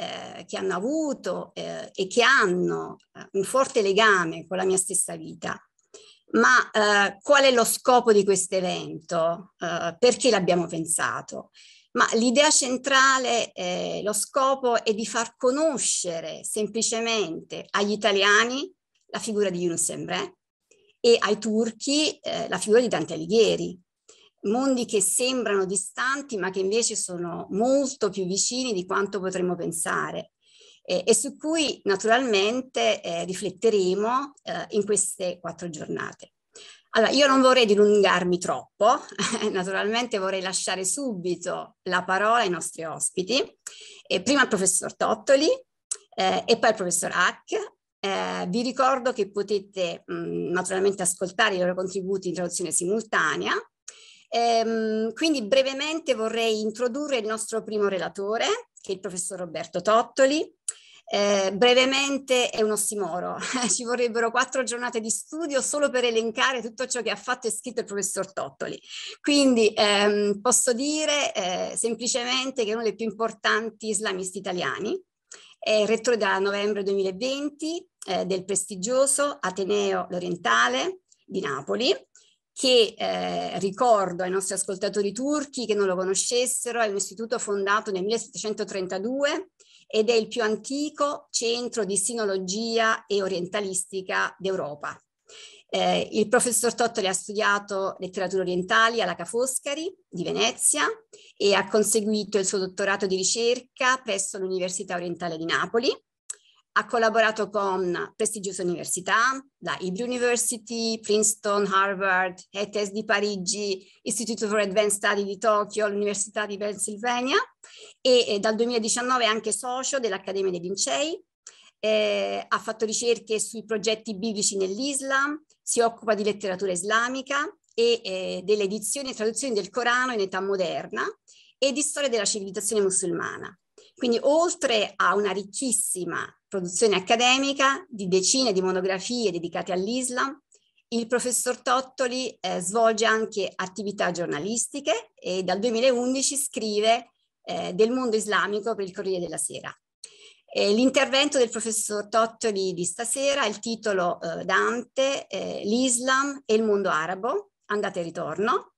eh, che hanno avuto eh, e che hanno eh, un forte legame con la mia stessa vita. Ma eh, qual è lo scopo di questo evento? perché l'abbiamo pensato? Ma l'idea centrale, lo scopo è di far conoscere semplicemente agli italiani la figura di Yunus Emre e ai turchi la figura di Dante Alighieri, mondi che sembrano distanti ma che invece sono molto più vicini di quanto potremmo pensare eh, e su cui naturalmente eh, rifletteremo eh, in queste quattro giornate. Allora, io non vorrei dilungarmi troppo, <laughs> naturalmente vorrei lasciare subito la parola ai nostri ospiti, prima al professor Tottoli eh, e poi al professor Hack eh, vi ricordo che potete mh, mm, naturalmente ascoltare i loro contributi in traduzione simultanea Ehm, quindi brevemente vorrei introdurre il nostro primo relatore, che è il professor Roberto Tottoli. Eh, brevemente è un ossimoro, <laughs> ci vorrebbero quattro giornate di studio solo per elencare tutto ciò che ha fatto e scritto il professor Tottoli. Quindi ehm, posso dire eh, semplicemente che è uno dei più importanti islamisti italiani, è rettore da novembre 2020 eh, del prestigioso Ateneo L'Orientale di Napoli, che eh, ricordo ai nostri ascoltatori turchi che non lo conoscessero, è un istituto fondato nel 1732 ed è il più antico centro di sinologia e orientalistica d'Europa. Eh, il professor Tottoli ha studiato letteratura orientali alla Ca' Foscari di Venezia e ha conseguito il suo dottorato di ricerca presso l'Università Orientale di Napoli ha collaborato con prestigiose università, la Hebrew University, Princeton, Harvard, ETS di Parigi, Institute for Advanced Study di Tokyo, l'Università di Pennsylvania e, e dal 2019 è anche socio dell'Accademia dei Lincei. Eh, ha fatto ricerche sui progetti biblici nell'Islam, si occupa di letteratura islamica e eh, delle edizioni e traduzioni del Corano in età moderna e di storia della civilizzazione musulmana. Quindi oltre a una ricchissima produzione accademica di decine di monografie dedicate all'Islam. Il professor Tottoli eh, svolge anche attività giornalistiche e dal 2011 scrive eh, del mondo islamico per il Corriere della Sera. Eh, l'intervento del professor Tottoli di stasera, ha il titolo eh, Dante, eh, l'Islam e il mondo arabo, andate e ritorno,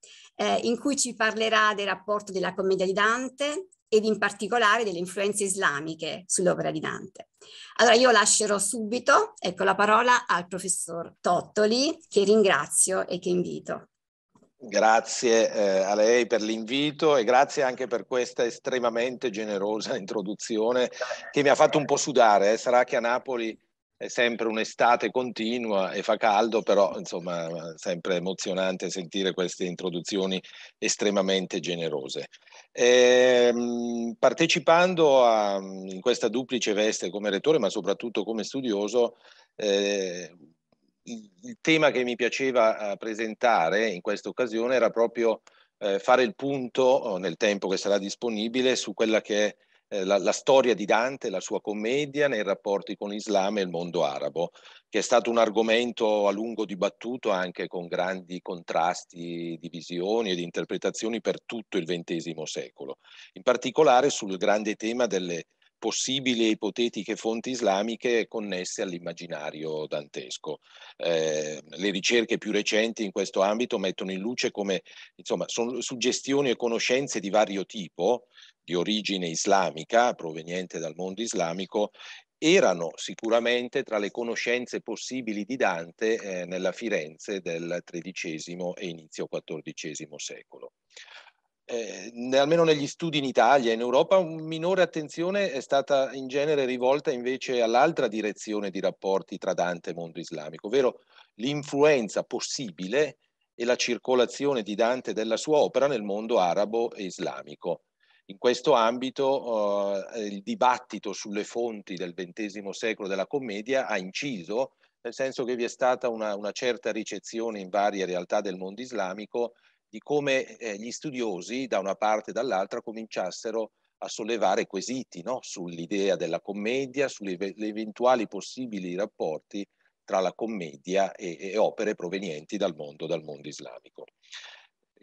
in cui ci parlerà del rapporto della commedia di Dante ed in particolare delle influenze islamiche sull'opera di Dante. Allora io lascerò subito, ecco la parola al professor Tottoli che ringrazio e che invito. Grazie eh, a lei per l'invito e grazie anche per questa estremamente generosa introduzione che mi ha fatto un po' sudare. Eh. Sarà che a Napoli è sempre un'estate continua e fa caldo, però insomma è sempre emozionante sentire queste introduzioni estremamente generose. Eh, partecipando a, in questa duplice veste come rettore, ma soprattutto come studioso, eh, il tema che mi piaceva eh, presentare in questa occasione era proprio eh, fare il punto, eh, nel tempo che sarà disponibile, su quella che è eh, la, la, storia di Dante, la sua commedia nei rapporti con l'Islam e il mondo arabo, che è stato un argomento a lungo dibattuto anche con grandi contrasti di visioni e di interpretazioni per tutto il XX secolo, in particolare sul grande tema delle possibili e ipotetiche fonti islamiche connesse all'immaginario dantesco. Eh, le ricerche più recenti in questo ambito mettono in luce come, insomma, sono suggestioni e conoscenze di vario tipo di origine islamica, proveniente dal mondo islamico, erano sicuramente tra le conoscenze possibili di Dante eh, nella Firenze del XIII e inizio XIV secolo. Eh, almeno negli studi in Italia e in Europa, un minore attenzione è stata in genere rivolta invece all'altra direzione di rapporti tra Dante e mondo islamico, ovvero l'influenza possibile e la circolazione di Dante e della sua opera nel mondo arabo e islamico. In questo ambito eh, il dibattito sulle fonti del XX secolo della commedia ha inciso, nel senso che vi è stata una, una certa ricezione in varie realtà del mondo islamico di come eh, gli studiosi da una parte e dall'altra cominciassero a sollevare quesiti no? sull'idea della commedia, sugli eventuali possibili rapporti tra la commedia e, e opere provenienti dal mondo, dal mondo islamico.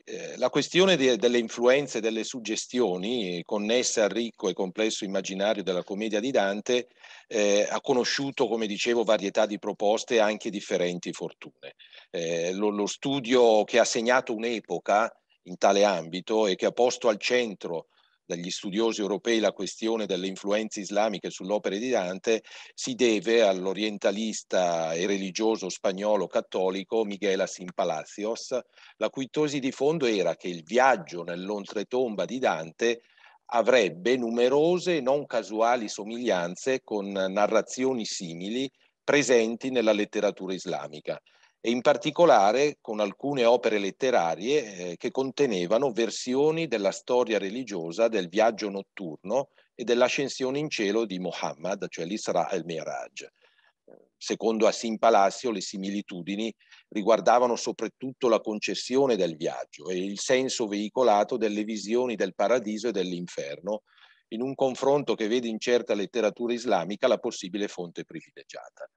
Eh, la questione de, delle influenze, delle suggestioni connesse al ricco e complesso immaginario della commedia di Dante eh, ha conosciuto, come dicevo, varietà di proposte e anche differenti fortune. Eh, lo, lo, studio che ha segnato un'epoca in tale ambito e che ha posto al centro dagli studiosi europei la questione delle influenze islamiche sull'opera di Dante si deve all'orientalista e religioso spagnolo cattolico Miguel Asim Palacios, la cui tosi di fondo era che il viaggio nell'oltretomba di Dante avrebbe numerose e non casuali somiglianze con narrazioni simili presenti nella letteratura islamica e in particolare con alcune opere letterarie eh, che contenevano versioni della storia religiosa del viaggio notturno e dell'ascensione in cielo di Muhammad, cioè l'Isra e il Miraj. Secondo Assim Palacio le similitudini riguardavano soprattutto la concessione del viaggio e il senso veicolato delle visioni del paradiso e dell'inferno, in un confronto che vede in certa letteratura islamica la possibile fonte privilegiata.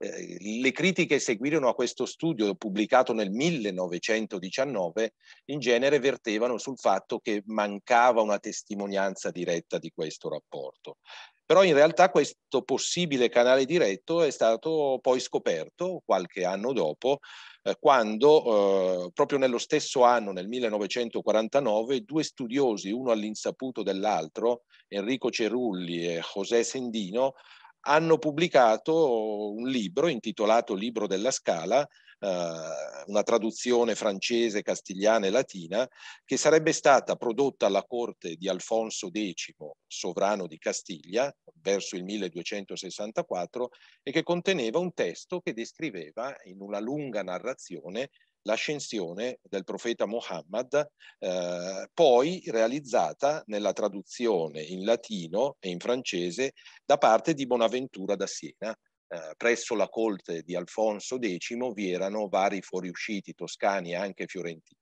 Eh, le critiche seguirono a questo studio pubblicato nel 1919 in genere vertevano sul fatto che mancava una testimonianza diretta di questo rapporto. Però in realtà questo possibile canale diretto è stato poi scoperto qualche anno dopo, eh, quando eh, proprio nello stesso anno, nel 1949, due studiosi, uno all'insaputo dell'altro, Enrico Cerulli e José Sendino, hanno pubblicato un libro intitolato Libro della Scala, eh, una traduzione francese, castigliana e latina, che sarebbe stata prodotta alla corte di Alfonso X, sovrano di Castiglia, verso il 1264, e che conteneva un testo che descriveva in una lunga narrazione l'ascensione del profeta Muhammad, eh, poi realizzata nella traduzione in latino e in francese da parte di Bonaventura da Siena. Eh, presso la corte di Alfonso X vi erano vari fuoriusciti toscani e anche fiorentini.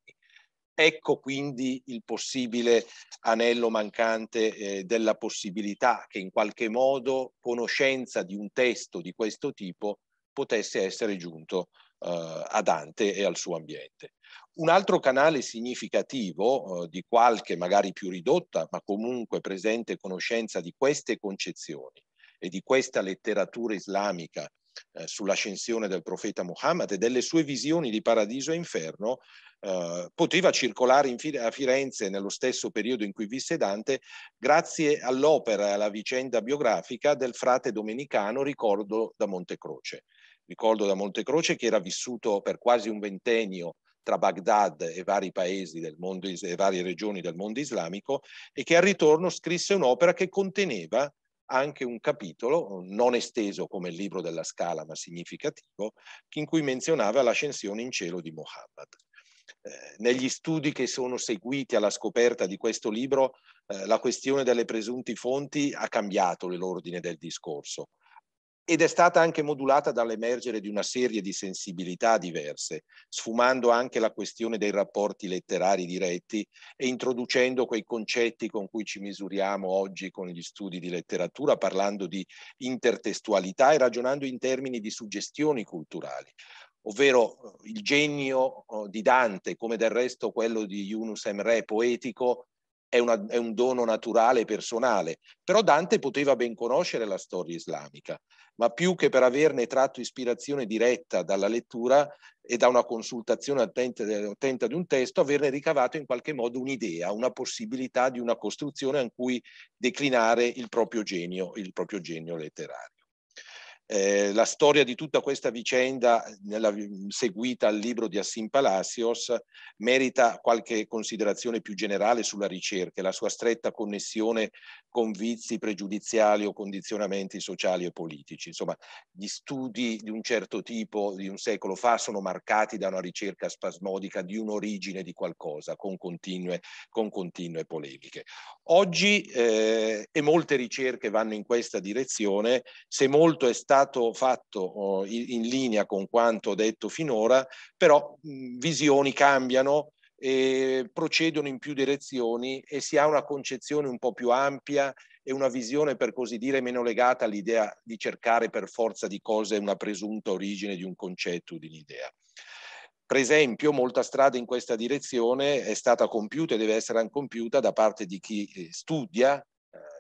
Ecco quindi il possibile anello mancante eh, della possibilità che in qualche modo conoscenza di un testo di questo tipo potesse essere giunto eh, a Dante e al suo ambiente. Un altro canale significativo eh, di qualche magari più ridotta, ma comunque presente conoscenza di queste concezioni e di questa letteratura islamica eh, sull'ascensione del profeta Muhammad e delle sue visioni di paradiso e inferno, eh, poteva circolare Fire- a Firenze nello stesso periodo in cui visse Dante, grazie all'opera e alla vicenda biografica del frate domenicano Ricordo da Montecroce, ricordo da Montecroce che era vissuto per quasi un ventennio tra Baghdad e vari paesi del mondo, e varie regioni del mondo islamico e che al ritorno scrisse un'opera che conteneva anche un capitolo, non esteso come il libro della scala, ma significativo, in cui menzionava l'ascensione in cielo di Muhammad. Eh, negli studi che sono seguiti alla scoperta di questo libro, eh, la questione delle presunti fonti ha cambiato l'ordine del discorso ed è stata anche modulata dall'emergere di una serie di sensibilità diverse, sfumando anche la questione dei rapporti letterari diretti e introducendo quei concetti con cui ci misuriamo oggi con gli studi di letteratura, parlando di intertestualità e ragionando in termini di suggestioni culturali ovvero eh, il genio eh, di Dante, come del resto quello di Yunus Emre, poetico, è, una, è un dono naturale e personale, però Dante poteva ben conoscere la storia islamica, ma più che per averne tratto ispirazione diretta dalla lettura e da una consultazione attenta, attenta di un testo, averne ricavato in qualche modo un'idea, una possibilità di una costruzione a cui declinare il proprio genio, il proprio genio letterario. Eh, la storia di tutta questa vicenda, nella, seguita al libro di Assim Palacios, merita qualche considerazione più generale sulla ricerca e la sua stretta connessione con vizi pregiudiziali o condizionamenti sociali e politici. Insomma, gli studi di un certo tipo di un secolo fa sono marcati da una ricerca spasmodica di un'origine di qualcosa, con continue, con continue polemiche. Oggi, eh, e molte ricerche vanno in questa direzione, se molto è stato stato fatto oh, in linea con quanto detto finora, però visioni cambiano, e procedono in più direzioni e si ha una concezione un po' più ampia e una visione per così dire meno legata all'idea di cercare per forza di cose una presunta origine di un concetto, di un'idea. Per esempio, molta strada in questa direzione è stata compiuta e deve essere compiuta da parte di chi eh, studia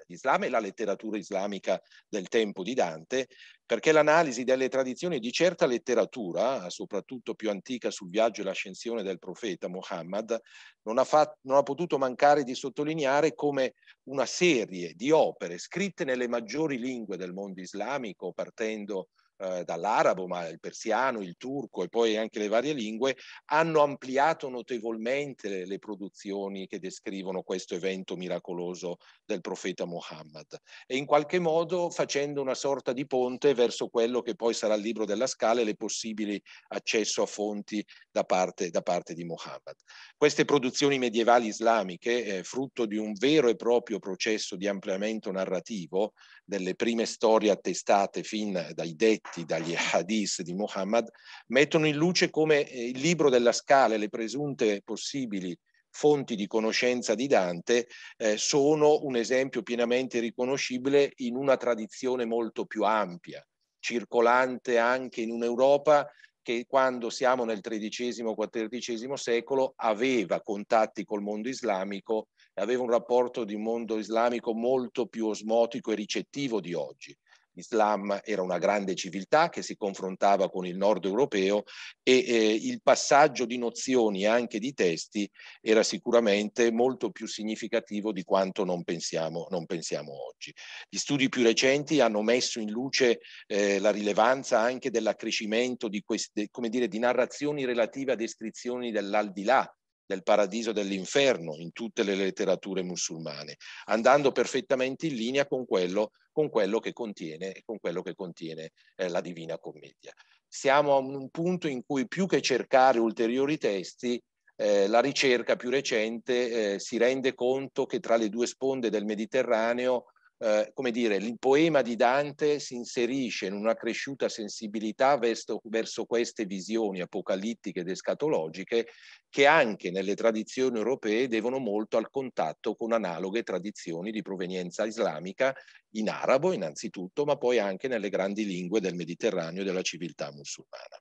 l'Islam e la letteratura islamica del tempo di Dante, perché l'analisi delle tradizioni di certa letteratura, soprattutto più antica sul viaggio e l'ascensione del profeta Muhammad, non ha, fatto, non ha potuto mancare di sottolineare come una serie di opere scritte nelle maggiori lingue del mondo islamico, partendo eh, dall'arabo, ma il persiano, il turco e poi anche le varie lingue, hanno ampliato notevolmente le, le produzioni che descrivono questo evento miracoloso del profeta Muhammad e in qualche modo facendo una sorta di ponte verso quello che poi sarà il libro della scala e le possibili accesso a fonti da parte, da parte di Muhammad. Queste produzioni medievali islamiche, eh, frutto di un vero e proprio processo di ampliamento narrativo delle prime storie attestate fin dai detti scritti, dagli hadith di Muhammad, mettono in luce come eh, il libro della scala e le presunte possibili fonti di conoscenza di Dante eh, sono un esempio pienamente riconoscibile in una tradizione molto più ampia, circolante anche in un'Europa che quando siamo nel XIII-XIV secolo aveva contatti col mondo islamico, aveva un rapporto di mondo islamico molto più osmotico e ricettivo di oggi. L'Islam era una grande civiltà che si confrontava con il nord europeo e eh, il passaggio di nozioni e anche di testi era sicuramente molto più significativo di quanto non pensiamo, non pensiamo oggi. Gli studi più recenti hanno messo in luce eh, la rilevanza anche dell'accrescimento di queste, come dire, di narrazioni relative a descrizioni dell'aldilà del paradiso dell'inferno in tutte le letterature musulmane, andando perfettamente in linea con quello, con quello che contiene, con quello che contiene eh, la Divina Commedia. Siamo a un punto in cui più che cercare ulteriori testi, eh, la ricerca più recente eh, si rende conto che tra le due sponde del Mediterraneo eh, come dire, il poema di Dante si inserisce in una cresciuta sensibilità verso, verso queste visioni apocalittiche ed escatologiche che anche nelle tradizioni europee devono molto al contatto con analoghe tradizioni di provenienza islamica in arabo innanzitutto, ma poi anche nelle grandi lingue del Mediterraneo e della civiltà musulmana.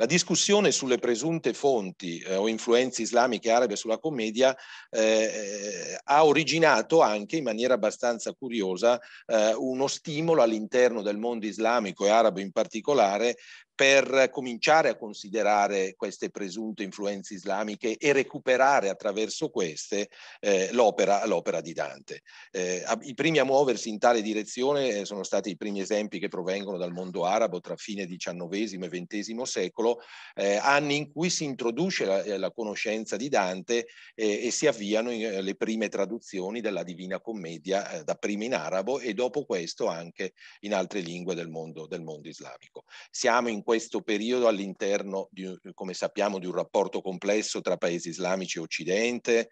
La discussione sulle presunte fonti eh, o influenze islamiche e arabe sulla commedia eh, eh, ha originato anche in maniera abbastanza curiosa eh, uno stimolo all'interno del mondo islamico e arabo in particolare per cominciare a considerare queste presunte influenze islamiche e recuperare attraverso queste eh, l'opera, l'opera, di Dante. Eh, I primi a muoversi in tale direzione eh, sono stati i primi esempi che provengono dal mondo arabo tra fine XIX e XX secolo, eh, anni in cui si introduce la, eh, la conoscenza di Dante eh, e si avviano le prime traduzioni della Divina Commedia, dapprima in arabo e dopo questo anche in altre lingue del mondo, del mondo islamico. Siamo in questo periodo all'interno, di, come sappiamo, di un rapporto complesso tra paesi islamici e Occidente,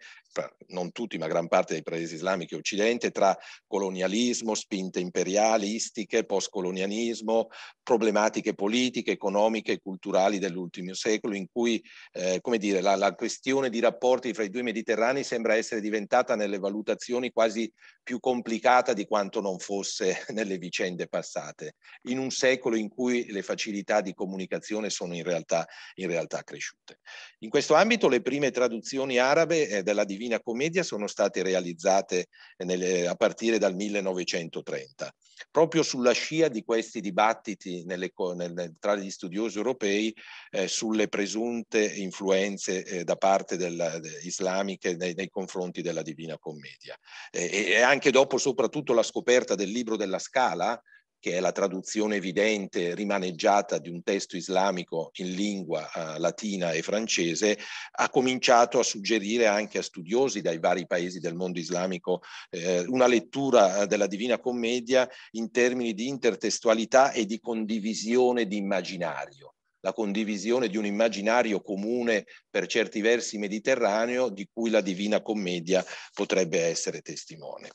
non tutti ma gran parte dei paesi islamici e Occidente, tra colonialismo, spinte imperialistiche, postcolonialismo, problematiche politiche, economiche e culturali dell'ultimo secolo, in cui eh, come dire, la, la questione di rapporti fra i due Mediterranei sembra essere diventata nelle valutazioni quasi più complicata di quanto non fosse <laughs> nelle vicende passate, in un secolo in cui le facilità di comunicazione sono in realtà, in realtà cresciute. In questo ambito le prime traduzioni arabe eh, della Divina Commedia sono state realizzate eh, nelle, a partire dal 1930 proprio sulla scia di questi dibattiti nelle, nel, tra gli studiosi europei eh, sulle presunte influenze eh, da parte del, de, islamiche nei, nei, confronti della Divina Commedia. Eh, e, anche dopo soprattutto la scoperta del libro della Scala, che è la traduzione evidente, rimaneggiata di un testo islamico in lingua eh, latina e francese, ha cominciato a suggerire anche a studiosi dai vari paesi del mondo islamico eh, una lettura eh, della Divina Commedia in termini di intertestualità e di condivisione di immaginario la condivisione di un immaginario comune per certi versi mediterraneo di cui la Divina Commedia potrebbe essere testimone.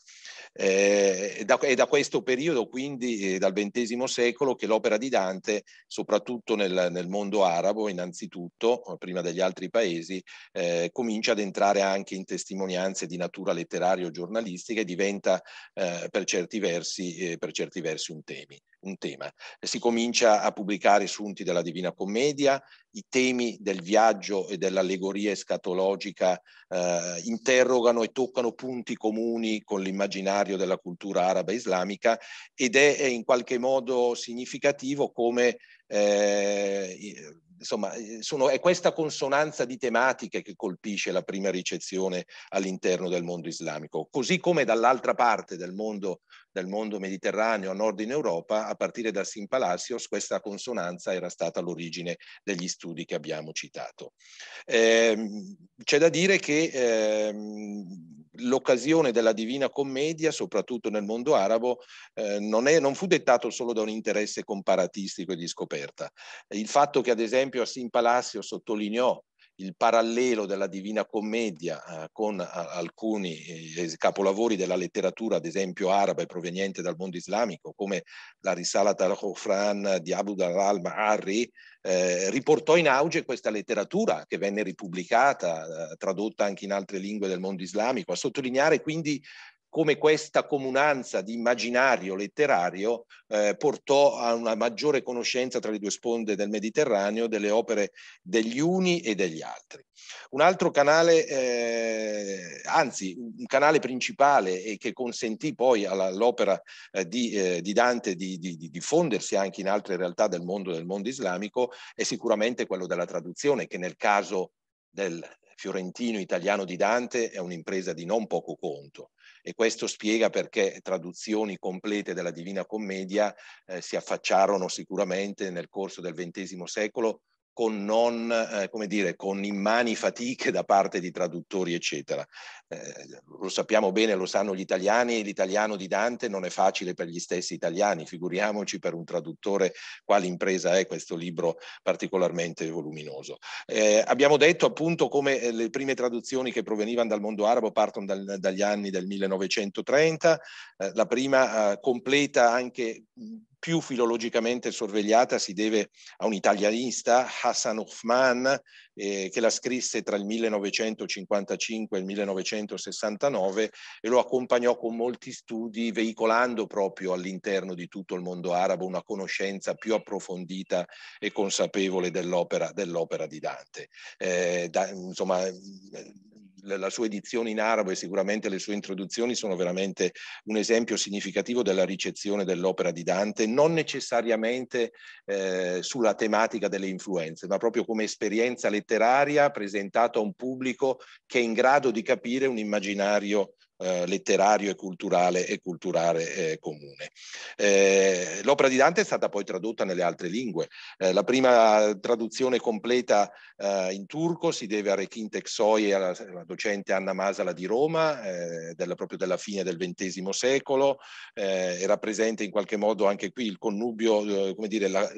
Eh, da, è da questo periodo, quindi eh, dal XX secolo, che l'opera di Dante, soprattutto nel, nel mondo arabo, innanzitutto, eh, prima degli altri paesi, eh, comincia ad entrare anche in testimonianze di natura letteraria o giornalistica e diventa eh, per, certi versi, eh, per certi versi un tema un tema. Si comincia a pubblicare sunti della Divina Commedia, i temi del viaggio e dell'allegoria escatologica eh, interrogano e toccano punti comuni con l'immaginario della cultura araba islamica ed è, è in qualche modo significativo come eh, insomma, eh, sono, è questa consonanza di tematiche che colpisce la prima ricezione all'interno del mondo islamico, così come dall'altra parte del mondo del mondo mediterraneo a nord in Europa, a partire da Simpalacios, questa consonanza era stata l'origine degli studi che abbiamo citato. Eh, c'è da dire che eh, l'occasione della Divina Commedia, soprattutto nel mondo arabo, eh, non, è, non, fu dettato solo da un interesse comparatistico e di scoperta. Il fatto che ad esempio Asim Palacio sottolineò il parallelo della Divina Commedia eh, con a, alcuni eh, capolavori della letteratura, ad esempio araba e proveniente dal mondo islamico, come la Risalat al-Khofran di Abu Dalal Ma'arri, eh, riportò in auge questa letteratura che venne ripubblicata, eh, tradotta anche in altre lingue del mondo islamico, a sottolineare quindi come questa comunanza di immaginario letterario eh, portò a una maggiore conoscenza tra le due sponde del Mediterraneo delle opere degli uni e degli altri. Un altro canale, eh, anzi un canale principale e che consentì poi all'opera eh, di, eh, di, Dante di, di, di, diffondersi anche in altre realtà del mondo, del mondo islamico, è sicuramente quello della traduzione, che nel caso del fiorentino italiano di Dante è un'impresa di non poco conto e questo spiega perché traduzioni complete della Divina Commedia eh, si affacciarono sicuramente nel corso del XX secolo con, non, eh, come dire, con immani fatiche da parte di traduttori, eccetera. Eh, lo sappiamo bene, lo sanno gli italiani, l'italiano di Dante non è facile per gli stessi italiani, figuriamoci per un traduttore quale impresa è questo libro particolarmente voluminoso. Eh, abbiamo detto appunto come eh, le prime traduzioni che provenivano dal mondo arabo partono dal, dagli anni del 1930, eh, la prima eh, completa anche più filologicamente sorvegliata si deve a un italianista, Hassan Hoffman, eh, che la scrisse tra il 1955 e il 1969 e lo accompagnò con molti studi, veicolando proprio all'interno di tutto il mondo arabo una conoscenza più approfondita e consapevole dell'opera, dell di Dante. Eh, da, insomma, la sua edizione in arabo e sicuramente le sue introduzioni sono veramente un esempio significativo della ricezione dell'opera di Dante, non necessariamente eh, sulla tematica delle influenze, ma proprio come esperienza letteraria presentata a un pubblico che è in grado di capire un immaginario eh, letterario e culturale e culturale eh, comune. Eh, l'opera di Dante è stata poi tradotta nelle altre lingue. Eh, la prima traduzione completa eh, in turco si deve a Rekin Teksoy e alla, alla, docente Anna Masala di Roma, della, proprio della fine del XX secolo. era presente in qualche modo anche qui il connubio, come dire, la,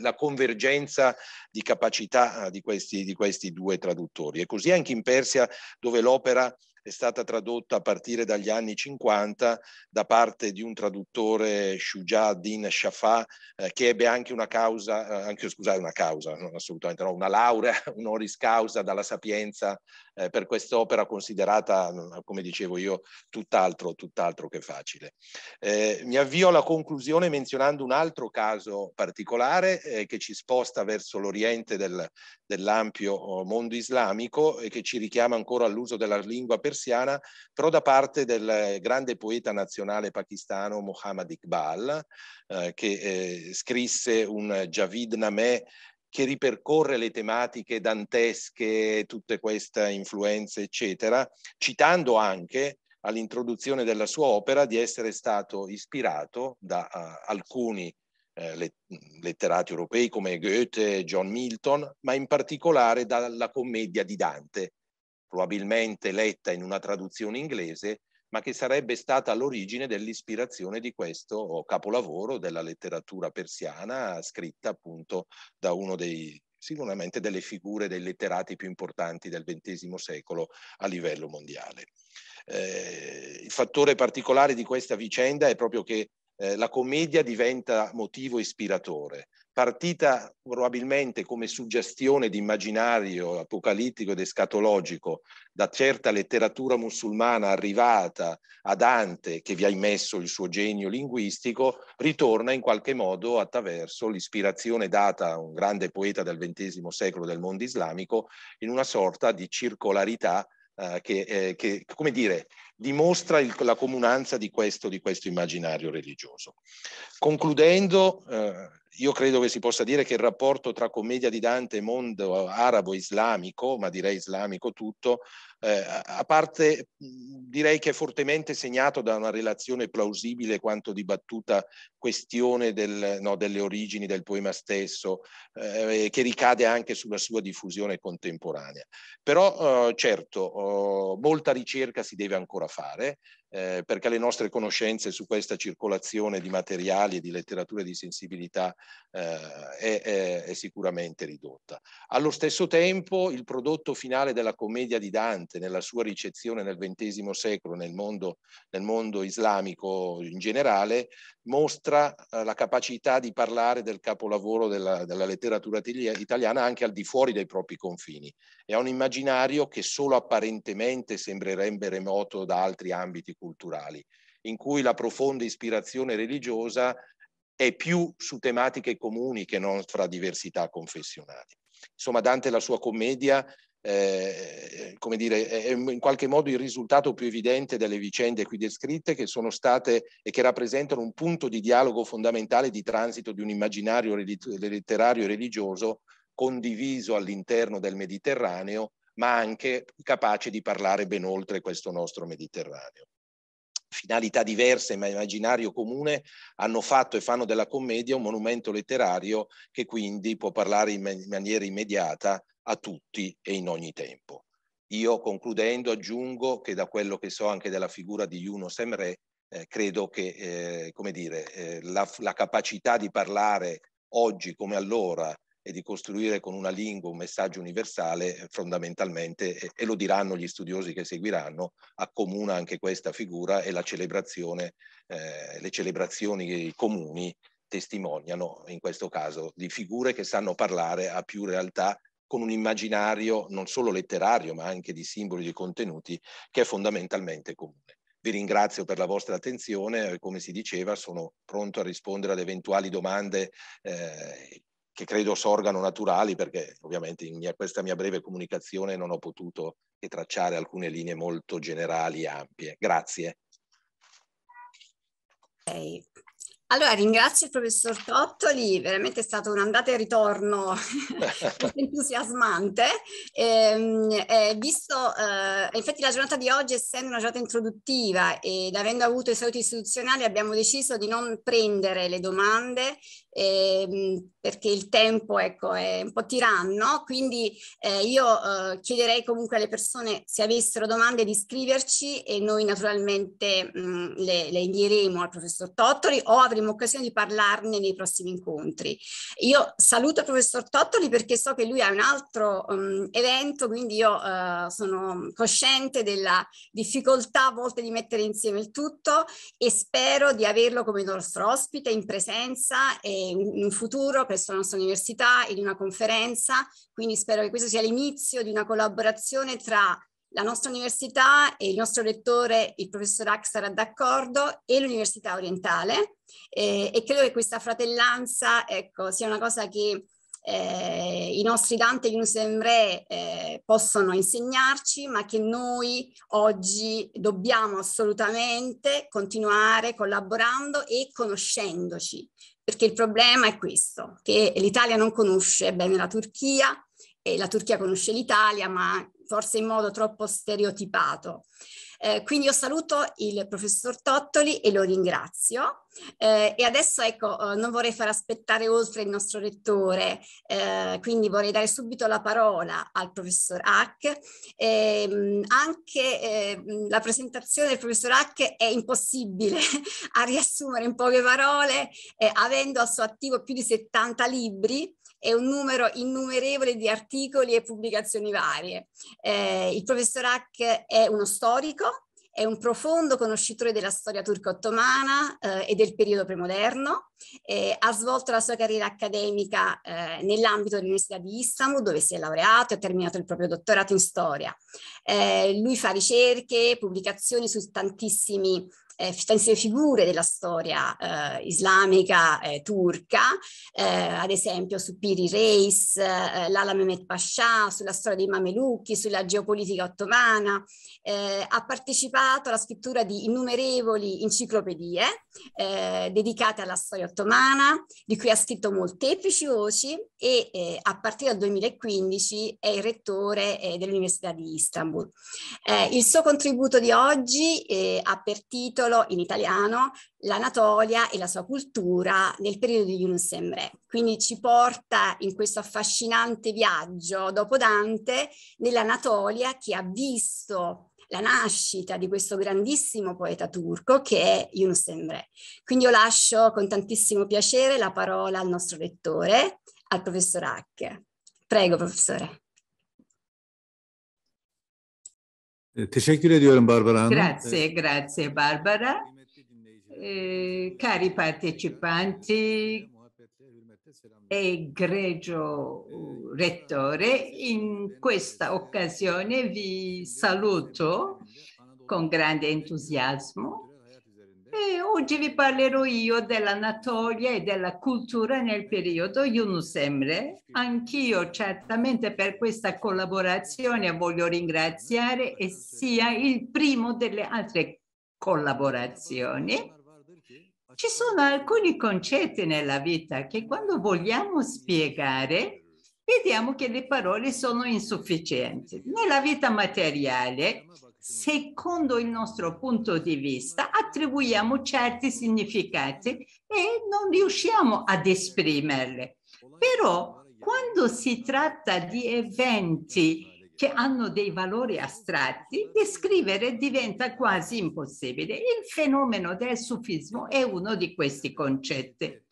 la, convergenza di capacità di questi, di questi due traduttori. E così anche in Persia, dove l'opera è stata tradotta a partire dagli anni 50 da parte di un traduttore Shuja Din Shafa eh, che ebbe anche una causa, eh, anche, scusate, una causa, non assolutamente no, una laurea, un'oris <laughs> causa dalla Sapienza eh, per quest'opera considerata, mm, come dicevo io, tutt'altro, tutt'altro che facile. Eh, mi avvio alla conclusione menzionando un altro caso particolare eh, che ci sposta verso l'oriente del, dell'ampio oh, mondo islamico e che ci richiama ancora all'uso della lingua persiana, però da parte del grande poeta nazionale pakistano Muhammad Iqbal, eh, che eh, scrisse un Javid Nameh che ripercorre le tematiche dantesche, tutte queste influenze, eccetera, citando anche all'introduzione della sua opera di essere stato ispirato da uh, alcuni eh, letterati europei come Goethe e John Milton, ma in particolare dalla commedia di Dante, probabilmente letta in una traduzione inglese ma che sarebbe stata l'origine dell'ispirazione di questo capolavoro della letteratura persiana, scritta appunto da uno dei sicuramente delle figure dei letterati più importanti del XX secolo a livello mondiale. Eh, il fattore particolare di questa vicenda è proprio che eh, la commedia diventa motivo ispiratore, partita probabilmente come suggestione di immaginario apocalittico ed escatologico da certa letteratura musulmana arrivata a Dante che vi ha immesso il suo genio linguistico, ritorna in qualche modo attraverso l'ispirazione data a un grande poeta del XX secolo del mondo islamico in una sorta di circolarità eh, che, eh, che, come dire, dimostra il, la comunanza di questo, di questo immaginario religioso. Concludendo, eh, io credo che si possa dire che il rapporto tra commedia di Dante e mondo arabo-islamico, ma direi islamico tutto, eh, a parte direi che è fortemente segnato da una relazione plausibile quanto dibattuta questione del, no, delle origini del poema stesso, eh, che ricade anche sulla sua diffusione contemporanea. Però eh, certo, oh, molta ricerca si deve ancora fare, eh, perché le nostre conoscenze su questa circolazione di materiali e di letterature di sensibilità eh, è, è, sicuramente ridotta. Allo stesso tempo il prodotto finale della commedia di Dante nella sua ricezione nel XX secolo nel mondo, nel mondo islamico in generale mostra eh, la capacità di parlare del capolavoro della, della letteratura italiana anche al di fuori dei propri confini È un immaginario che solo apparentemente sembrerebbe remoto da altri ambiti culturali, in cui la profonda ispirazione religiosa è più su tematiche comuni che non fra diversità confessionali. Insomma, Dante e la sua commedia eh, come dire, è in qualche modo il risultato più evidente delle vicende qui descritte che sono state e che rappresentano un punto di dialogo fondamentale di transito di un immaginario letterario e religioso condiviso all'interno del Mediterraneo, ma anche capace di parlare ben oltre questo nostro Mediterraneo finalità diverse ma immaginario comune, hanno fatto e fanno della commedia un monumento letterario che quindi può parlare in, maniera immediata a tutti e in ogni tempo. Io concludendo aggiungo che da quello che so anche della figura di Juno Semre eh, credo che eh, come dire, eh, la, la capacità di parlare oggi come allora e di costruire con una lingua un messaggio universale eh, fondamentalmente, e, e lo diranno gli studiosi che seguiranno, accomuna anche questa figura e la celebrazione, eh, le celebrazioni comuni testimoniano in questo caso di figure che sanno parlare a più realtà con un immaginario non solo letterario ma anche di simboli e contenuti che è fondamentalmente comune. Vi ringrazio per la vostra attenzione, eh, come si diceva sono pronto a rispondere ad eventuali domande eh, che credo sorgano naturali perché ovviamente in mia, questa mia breve comunicazione non ho potuto che tracciare alcune linee molto generali e ampie. Grazie. Okay. Allora ringrazio il professor Tottoli, veramente è stato un andata e ritorno <laughs> <laughs> entusiasmante. E, ehm, e eh, visto, eh, infatti la giornata di oggi, essendo una giornata introduttiva ed avendo avuto i saluti istituzionali, abbiamo deciso di non prendere le domande ehm, perché il tempo ecco, è un po' tiranno, quindi eh, io eh, chiederei comunque alle persone se avessero domande di scriverci e noi naturalmente mh, mm, le, le invieremo al professor Tottori o avremo occasione di parlarne nei prossimi incontri. Io saluto il professor Tottori perché so che lui ha un altro um, evento, quindi io uh, sono cosciente della difficoltà a volte di mettere insieme il tutto e spero di averlo come nostro ospite in presenza e in un futuro presso la nostra università e di una conferenza, quindi spero che questo sia l'inizio di una collaborazione tra la nostra università e il nostro rettore, il professor Ax, sarà d'accordo, e l'Università Orientale. Eh, e credo che questa fratellanza ecco, sia una cosa che eh, i nostri Dante e Sembre eh, possono insegnarci, ma che noi oggi dobbiamo assolutamente continuare collaborando e conoscendoci, perché il problema è questo, che l'Italia non conosce bene la Turchia, e la Turchia conosce l'Italia, ma forse in modo troppo stereotipato. Eh, quindi io saluto il professor Tottoli e lo ringrazio. Eh, e adesso ecco, eh, non vorrei far aspettare oltre il nostro rettore, eh, quindi vorrei dare subito la parola al professor Hack. Eh, anche ehm, la presentazione del professor Hack è impossibile <laughs> a riassumere in poche parole, eh, avendo al suo attivo più di 70 libri e un numero innumerevole di articoli e pubblicazioni varie. Eh, il professor Hack è uno storico, è un profondo conoscitore della storia turco-ottomana eh, e del periodo premoderno. Eh, ha svolto la sua carriera accademica eh, nell'ambito dell'Università di Istanbul, dove si è laureato e ha terminato il proprio dottorato in storia. Eh, lui fa ricerche, pubblicazioni su tantissimi eh, tantissime figure della storia eh, islamica eh, turca, ad esempio su Piri Reis, eh, Lala Mehmet Pasha, sulla storia dei Mamelucchi, sulla geopolitica ottomana, eh, ha partecipato alla scrittura di innumerevoli enciclopedie eh, dedicate alla storia ottomana, di cui ha scritto molteplici voci e a partire dal 2015 è il rettore dell'Università di Istanbul. il suo contributo di oggi ha per titolo solo in italiano l'Anatolia e la sua cultura nel periodo di Yunus Emre. Quindi ci porta in questo affascinante viaggio dopo Dante nell'Anatolia che ha visto la nascita di questo grandissimo poeta turco che è Yunus Emre. Quindi io lascio con tantissimo piacere la parola al nostro lettore, al professor Hack. Prego, professore. Teşekkür ediyorum Barbara Hanım. Grazie, grazie Barbara. Eh, cari partecipanti, egregio rettore, in questa occasione vi saluto con grande entusiasmo e oggi vi parlerò io dell'Anatolia e della cultura nel periodo Yunus Emre. Anch'io certamente per questa collaborazione voglio ringraziare e sia il primo delle altre collaborazioni. Ci sono alcuni concetti nella vita che quando vogliamo spiegare vediamo che le parole sono insufficienti. Nella vita materiale secondo il nostro punto di vista, attribuiamo certi significati e non riusciamo ad esprimerli. Però quando si tratta di eventi che hanno dei valori astratti, descrivere diventa quasi impossibile. Il fenomeno del sufismo è uno di questi concetti.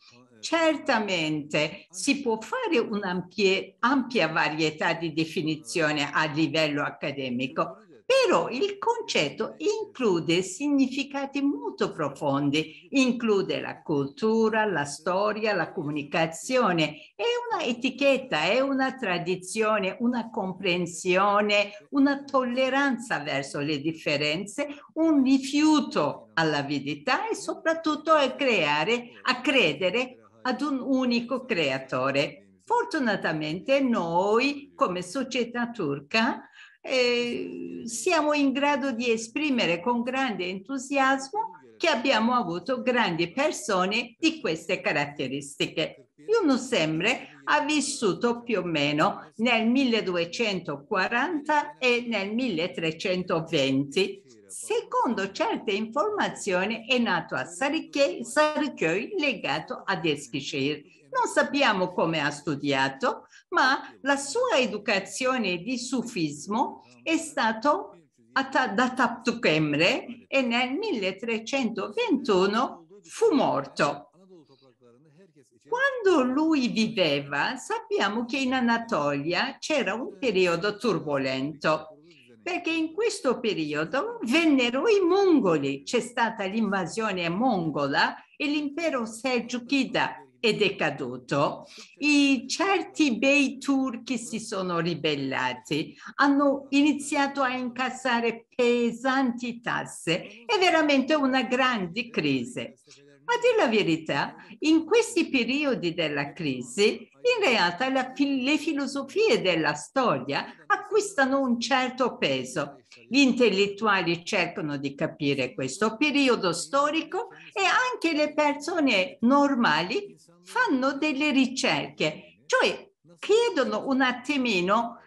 Certamente si può fare un'ampia varietà di definizioni a livello accademico, però il concetto include significati molto profondi, include la cultura, la storia, la comunicazione, è una etichetta, è una tradizione, una comprensione, una tolleranza verso le differenze, un rifiuto all'avidità e soprattutto a creare, a credere ad un unico creatore. Fortunatamente noi come società turca siamo in grado di esprimere con grande entusiasmo che abbiamo avuto grandi persone di queste caratteristiche. Uno Emre ha vissuto più o meno nel 1240 e nel 1320. Secondo certe informazioni è nato a Sarıköy, legato ad Eskişehir. Non sappiamo come ha studiato, ma la sua educazione di sufismo è stata da Taptukemre e nel 1321 fu morto. Quando lui viveva, sappiamo che in Anatolia c'era un periodo turbolento, perché in questo periodo vennero i mongoli, c'è stata l'invasione mongola e l'impero selgiuchida ed è caduto. I certi bei turchi si sono ribellati, hanno iniziato a incassare pesanti tasse. È veramente una grande crisi. A dire la verità, in questi periodi della crisi, in realtà la, le filosofie della storia acquistano un certo peso. Gli intellettuali cercano di capire questo periodo storico e anche le persone normali fanno delle ricerche, cioè chiedono un attimino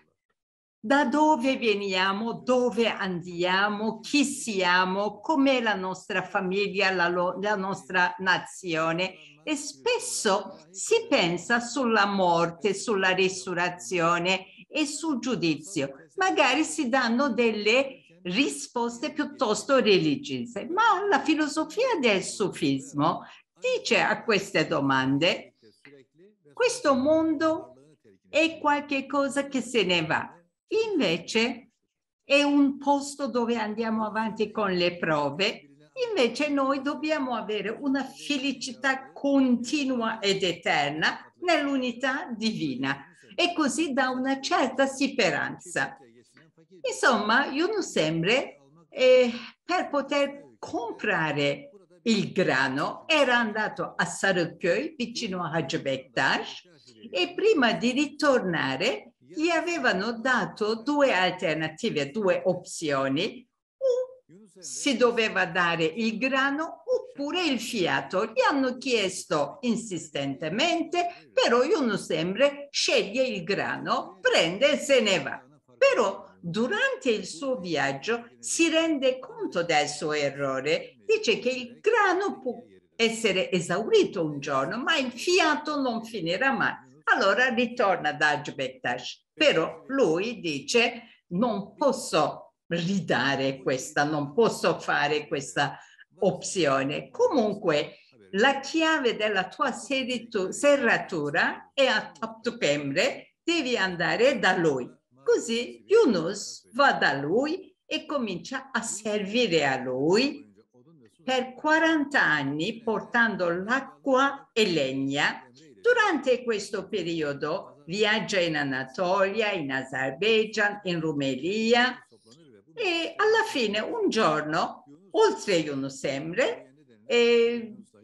da dove veniamo, dove andiamo, chi siamo, com'è la nostra famiglia, la, lo, la, nostra nazione e spesso si pensa sulla morte, sulla risurrezione e sul giudizio. Magari si danno delle risposte piuttosto religiose, ma la filosofia del sufismo dice a queste domande questo mondo è qualcosa che se ne va invece è un posto dove andiamo avanti con le prove, invece noi dobbiamo avere una felicità continua ed eterna nell'unità divina e così da una certa speranza. Insomma, Yunus sembra eh, per poter comprare il grano era andato a Sarıköy vicino a Hacı Bektaş e prima di ritornare gli avevano dato due alternative, due opzioni. O si doveva dare il grano oppure il fiato. Gli hanno chiesto insistentemente, però uno Emre sceglie il grano, prende e se ne va. Però durante il suo viaggio si rende conto del suo errore. Dice che il grano può essere esaurito un giorno, ma il fiato non finirà mai. Allora ritorna da Hagi Bektash, però lui dice non posso ridare questa, non posso fare questa opzione. Comunque la chiave della tua serratura è a Taptukemre, devi andare da lui. Così Yunus va da lui e comincia a servire a lui per 40 anni portando l'acqua e legna Durante questo periodo viaggia in Anatolia, in Azerbaijan, in Rumelia e alla fine un giorno, oltre Yunus Emre,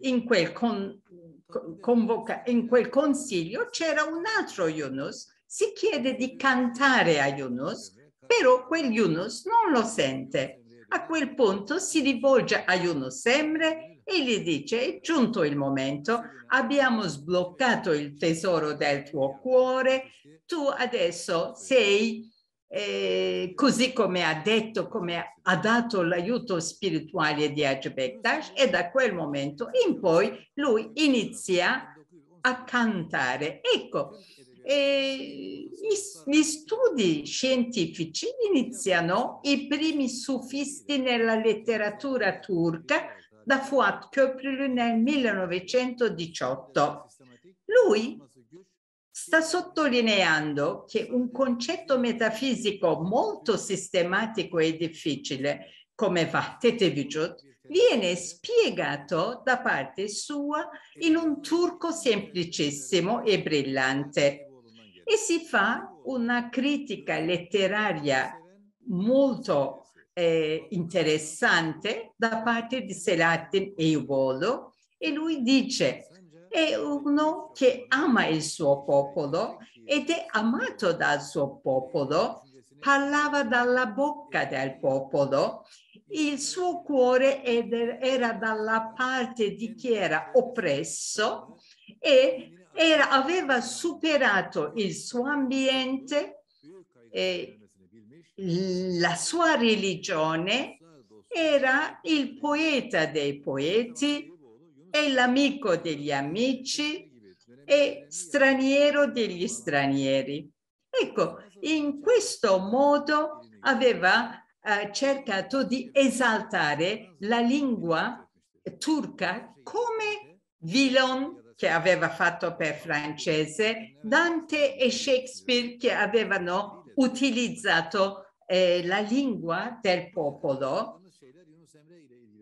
in quel con, Convoca, in quel consiglio c'era un altro Yunus, si chiede di cantare a Yunus, però quel Yunus non lo sente. A quel punto si rivolge a Yunus Emre e gli dice è giunto il momento, abbiamo sbloccato il tesoro del tuo cuore, tu adesso sei eh, così come ha detto, come ha dato l'aiuto spirituale di Haj Bektash e da quel momento in poi lui inizia a cantare. Ecco, eh, gli, gli, studi scientifici iniziano i primi sufisti nella letteratura turca da Fuat Köprülü nel 1918. Lui sta sottolineando che un concetto metafisico molto sistematico e difficile come Vahdete Vijud viene spiegato da parte sua in un turco semplicissimo e brillante e si fa una critica letteraria molto eh, interessante da parte di Selahattin Eyüboğlu e lui dice è uno che ama il suo popolo ed è amato dal suo popolo, parlava dalla bocca del popolo, il suo cuore er-, era dalla parte di chi era oppresso e era, aveva superato il suo ambiente eh, la sua religione era il poeta dei poeti e l'amico degli amici e straniero degli stranieri. Ecco, in questo modo aveva eh, cercato di esaltare la lingua turca come Villon che aveva fatto per francese, Dante e Shakespeare che avevano utilizzato eh, la lingua del popolo.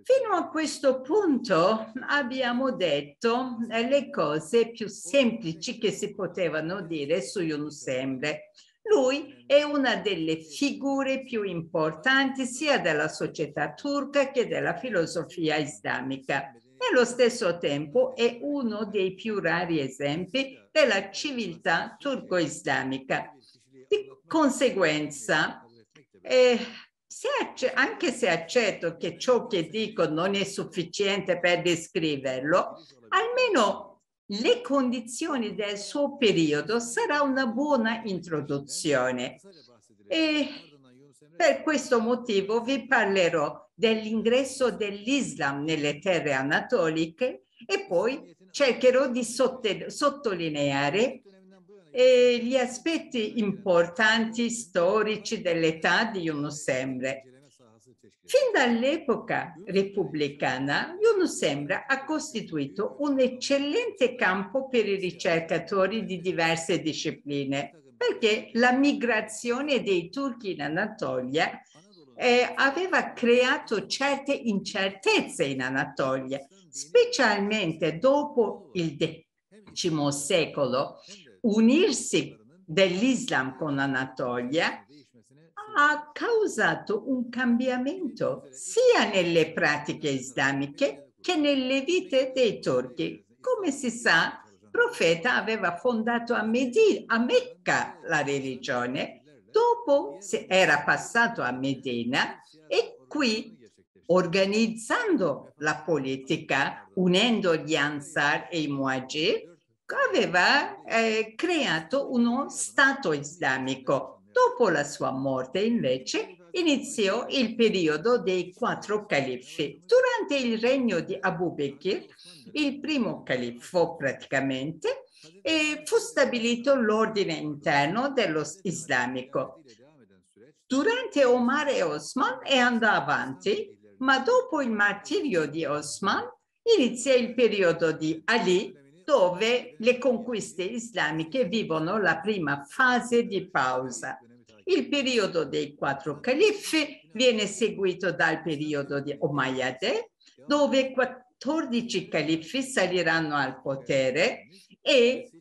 Fino a questo punto abbiamo detto eh, le cose più semplici che si potevano dire su Yunus Emre. Lui è una delle figure più importanti sia della società turca che della filosofia islamica. Nello stesso tempo è uno dei più rari esempi della civiltà turco-islamica. Di conseguenza, e se anche se accetto che ciò che dico non è sufficiente per descriverlo, almeno le condizioni del suo periodo sarà una buona introduzione. E per questo motivo vi parlerò dell'ingresso dell'Islam nelle terre anatoliche e poi cercherò di sottolineare e gli aspetti importanti storici dell'età di Yunus Emre. Fin dall'epoca repubblicana, Yunus Emre ha costituito un eccellente campo per i ricercatori di diverse discipline, perché la migrazione dei turchi in Anatolia eh, aveva creato certe incertezze in Anatolia, specialmente dopo il X secolo, unirsi dell'Islam con Anatolia ha causato un cambiamento sia nelle pratiche islamiche che nelle vite dei turchi. Come si sa, il profeta aveva fondato a, Medina, a Mecca la religione, dopo era passato a Medina e qui organizzando la politica, unendo gli Ansar e i Muajir, aveva eh, creato uno Stato islamico. Dopo la sua morte, invece, iniziò il periodo dei quattro califi. Durante il regno di Abu Bekir, il primo califfo praticamente, fu stabilito l'ordine interno dello islamico. Durante Omar e Osman e andò avanti, ma dopo il martirio di Osman inizia il periodo di Ali dove le conquiste islamiche vivono la prima fase di pausa. Il periodo dei quattro califfi viene seguito dal periodo di Omayyade, dove 14 califfi saliranno al potere e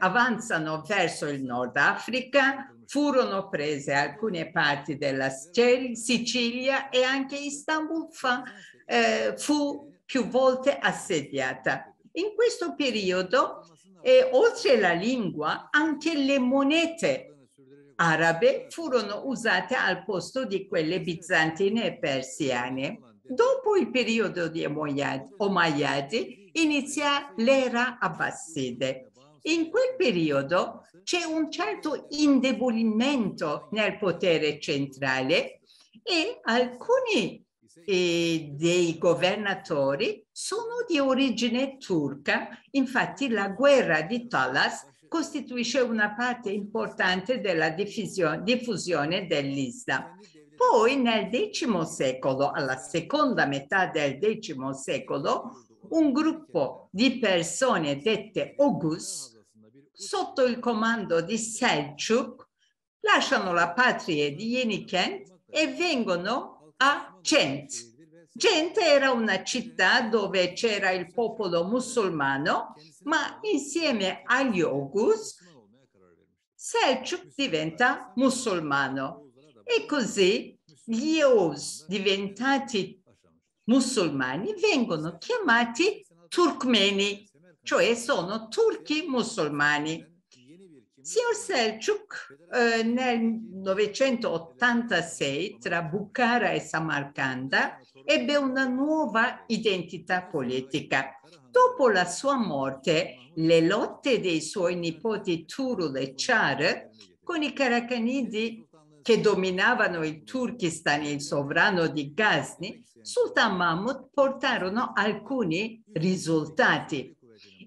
avanzano verso il Nord Africa, furono prese alcune parti della Sicilia e anche Istanbul fa, eh, fu più volte assediata. In questo periodo, eh, oltre alla lingua, anche le monete arabe furono usate al posto di quelle bizantine e persiane. Dopo il periodo di Omayyadi inizia l'era abbasside. In quel periodo c'è un certo indebolimento nel potere centrale e alcuni eh, dei governatori sono di origine turca. Infatti la guerra di Talas costituisce una parte importante della diffusione dell'Islam. Poi nel X secolo, alla seconda metà del X secolo, un gruppo di persone dette Oghuz, sotto il comando di Selçuk, lasciano la patria di Yenikent e vengono a Gent. Gent era una città dove c'era il popolo musulmano, ma insieme agli Oghuz Selçuk diventa musulmano e così gli Oghuz diventati musulmani vengono chiamati turkmeni, cioè sono turchi musulmani. Signor Selçuk eh, nel 1986 tra Bukhara e Samarcanda ebbe una nuova identità politica. Dopo la sua morte, le lotte dei suoi nipoti Turul e Char con i Karakanidi che dominavano il Turkistan e il sovrano di Ghazni, Sultan Mahmud portarono alcuni risultati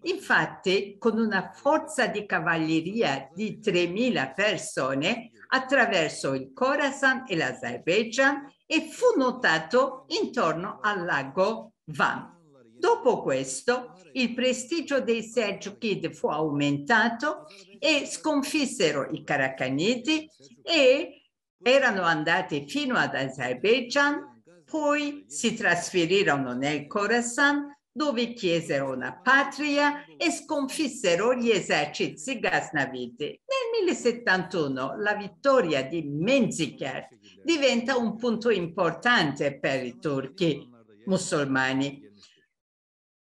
Infatti, con una forza di cavalleria di 3.000 persone, attraverso il Khorasan e l'Azerbaijan e fu notato intorno al lago Van. Dopo questo, il prestigio dei Selgiuchidi fu aumentato e sconfissero i Karakanidi e erano andati fino ad Azerbaijan, poi si trasferirono nel Khorasan, dove chiesero una patria e sconfissero gli eserciti gasnaviti. Nel 1071 la vittoria di Menzikert diventa un punto importante per i turchi musulmani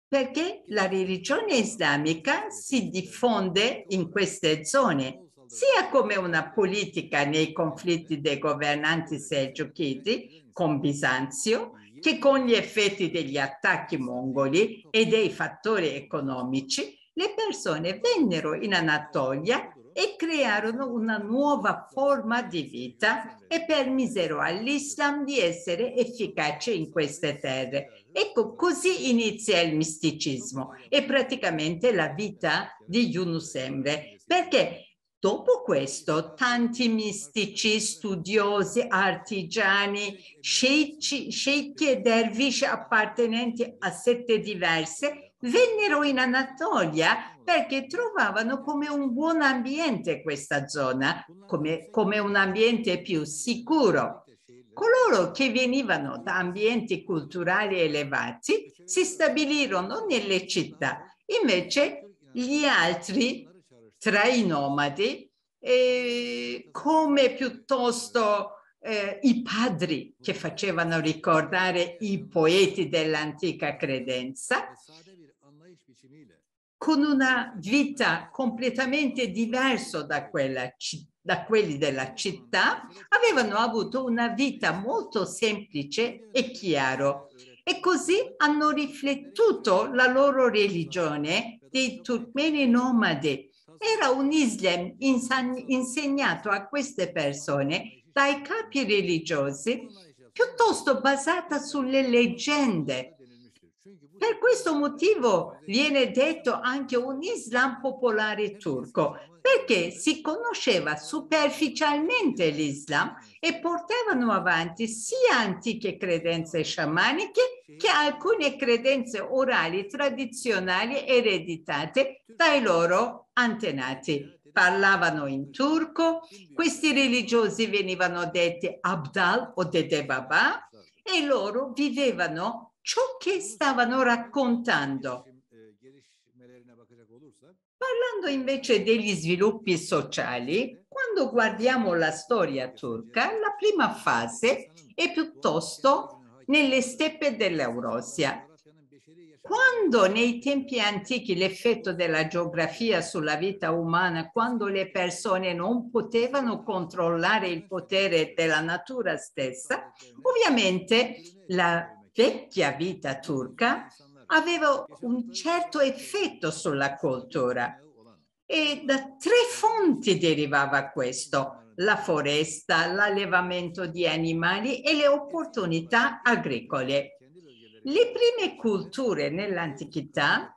perché la religione islamica si diffonde in queste zone sia come una politica nei conflitti dei governanti selgiuchiti con Bisanzio, che con gli effetti degli attacchi mongoli e dei fattori economici le persone vennero in Anatolia e crearono una nuova forma di vita e permisero all'Islam di essere efficace in queste terre. Ecco, così inizia il misticismo e praticamente la vita di Yunus Emre, perché Dopo questo, tanti mistici, studiosi, artigiani, sceicci, sceicchi e dervisci appartenenti a sette diverse vennero in Anatolia perché trovavano come un buon ambiente questa zona, come, come un ambiente più sicuro. Coloro che venivano da ambienti culturali elevati si stabilirono nelle città, invece gli altri tra i nomadi, eh, come piuttosto eh, i padri che facevano ricordare i poeti dell'antica credenza, con una vita completamente diversa da, da quelli della città, avevano avuto una vita molto semplice e chiaro e così hanno riflettuto la loro religione dei turmeni nomadi era un Islam insegnato a queste persone dai capi religiosi piuttosto basata sulle leggende per questo motivo viene detto anche un Islam popolare turco, perché si conosceva superficialmente l'Islam e portavano avanti sia antiche credenze sciamaniche che alcune credenze orali tradizionali ereditate dai loro antenati. Parlavano in turco, questi religiosi venivano detti Abdal o Dedebaba e loro vivevano ciò che stavano raccontando. Parlando invece degli sviluppi sociali, quando guardiamo la storia turca, la prima fase è piuttosto nelle steppe dell'Eurosia. Quando nei tempi antichi l'effetto della geografia sulla vita umana, quando le persone non potevano controllare il potere della natura stessa, ovviamente la vecchia vita turca aveva un certo effetto sulla cultura e da tre fonti derivava questo, la foresta, l'allevamento di animali e le opportunità agricole. Le prime culture nell'antichità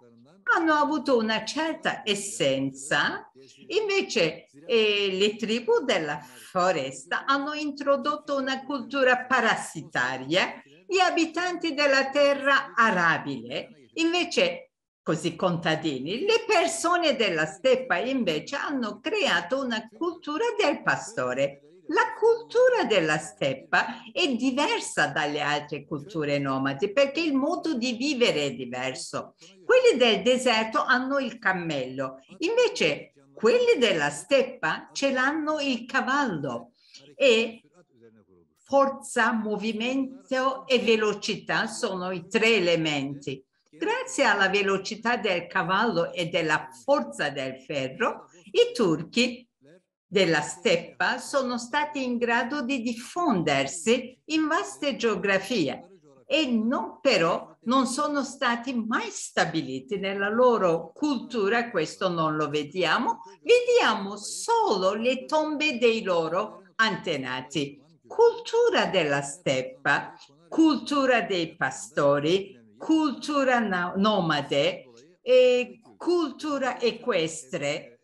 hanno avuto una certa essenza, invece eh, le tribù della foresta hanno introdotto una cultura parassitaria gli abitanti della terra arabile, invece, così contadini, le persone della steppa invece hanno creato una cultura del pastore. La cultura della steppa è diversa dalle altre culture nomadi perché il modo di vivere è diverso. Quelli del deserto hanno il cammello, invece quelli della steppa ce l'hanno il cavallo e forza, movimento e velocità sono i tre elementi. Grazie alla velocità del cavallo e della forza del ferro, i turchi della steppa sono stati in grado di diffondersi in vaste geografie e non però non sono stati mai stabiliti nella loro cultura, questo non lo vediamo, vediamo solo le tombe dei loro antenati cultura della steppa, cultura dei pastori, cultura nomade e cultura equestre,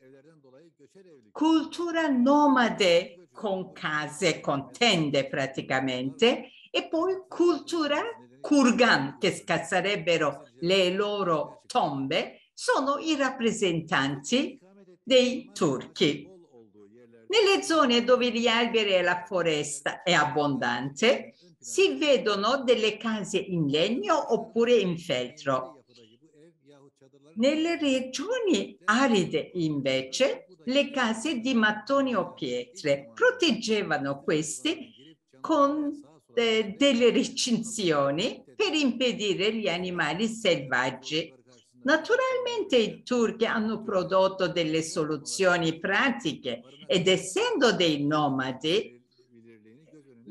cultura nomade con case, con tende praticamente, e poi cultura kurgan, che scasserebbero le loro tombe, sono i rappresentanti dei turchi. Nelle zone dove gli alberi e la foresta è abbondante, si vedono delle case in legno oppure in feltro. Nelle regioni aride, invece, le case di mattoni o pietre proteggevano queste con eh, delle recinzioni per impedire gli animali selvaggi Naturalmente i turchi hanno prodotto delle soluzioni pratiche ed essendo dei nomadi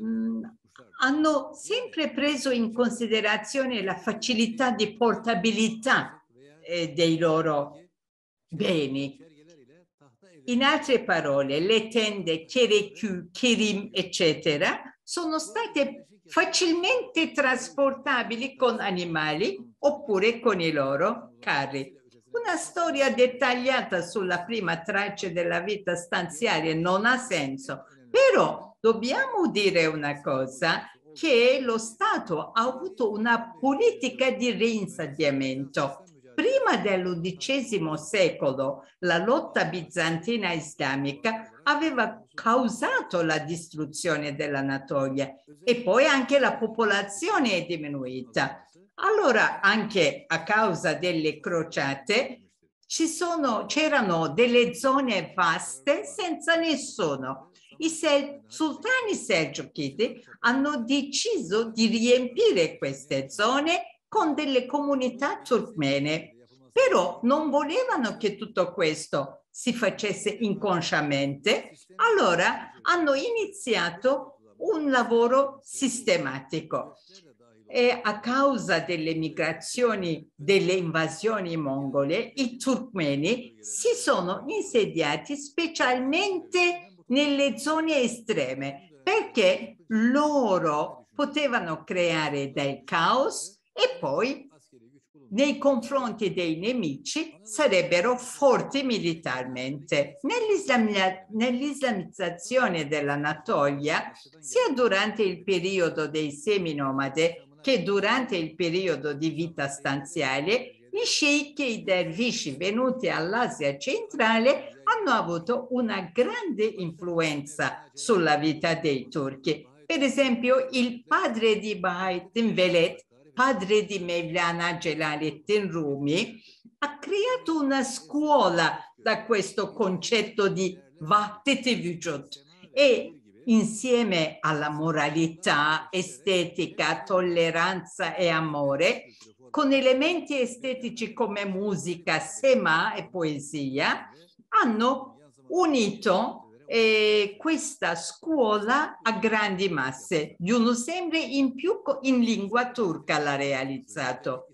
mm, hanno sempre preso in considerazione la facilità di portabilità eh, dei loro beni. In altre parole, le tende Kerekü, Kerim, eccetera, sono state facilmente trasportabili con animali oppure con i loro carri. Una storia dettagliata sulla prima traccia della vita stanziaria non ha senso, però dobbiamo dire una cosa, che lo Stato ha avuto una politica di reinsediamento. Prima dell'undicesimo secolo la lotta bizantina islamica aveva causato la distruzione dell'Anatolia e poi anche la popolazione è diminuita. Allora anche a causa delle crociate c'erano delle zone vaste senza nessuno. I sel, sultani selgiuchiti hanno deciso di riempire queste zone con delle comunità turkmene, però non volevano che tutto questo si facesse inconsciamente, allora hanno iniziato un lavoro sistematico e a causa delle migrazioni, delle invasioni mongole, i turkmeni si sono insediati specialmente nelle zone estreme perché loro potevano creare del caos e poi nei confronti dei nemici sarebbero forti militarmente. Nell'islamizzazione dell'Anatolia, sia durante il periodo dei seminomade che durante il periodo di vita stanziale, gli sceicchi e i dervisci venuti all'Asia centrale hanno avuto una grande influenza sulla vita dei turchi. Per esempio, il padre di Baha'i Veled padre di Mevlana Celaleddin Rumi, ha creato una scuola da questo concetto di Vattete Vujud e insieme alla moralità, estetica, tolleranza e amore, con elementi estetici come musica, sema e poesia, hanno unito eh, questa scuola a grandi masse. Giuno sempre in più in lingua turca l'ha realizzato.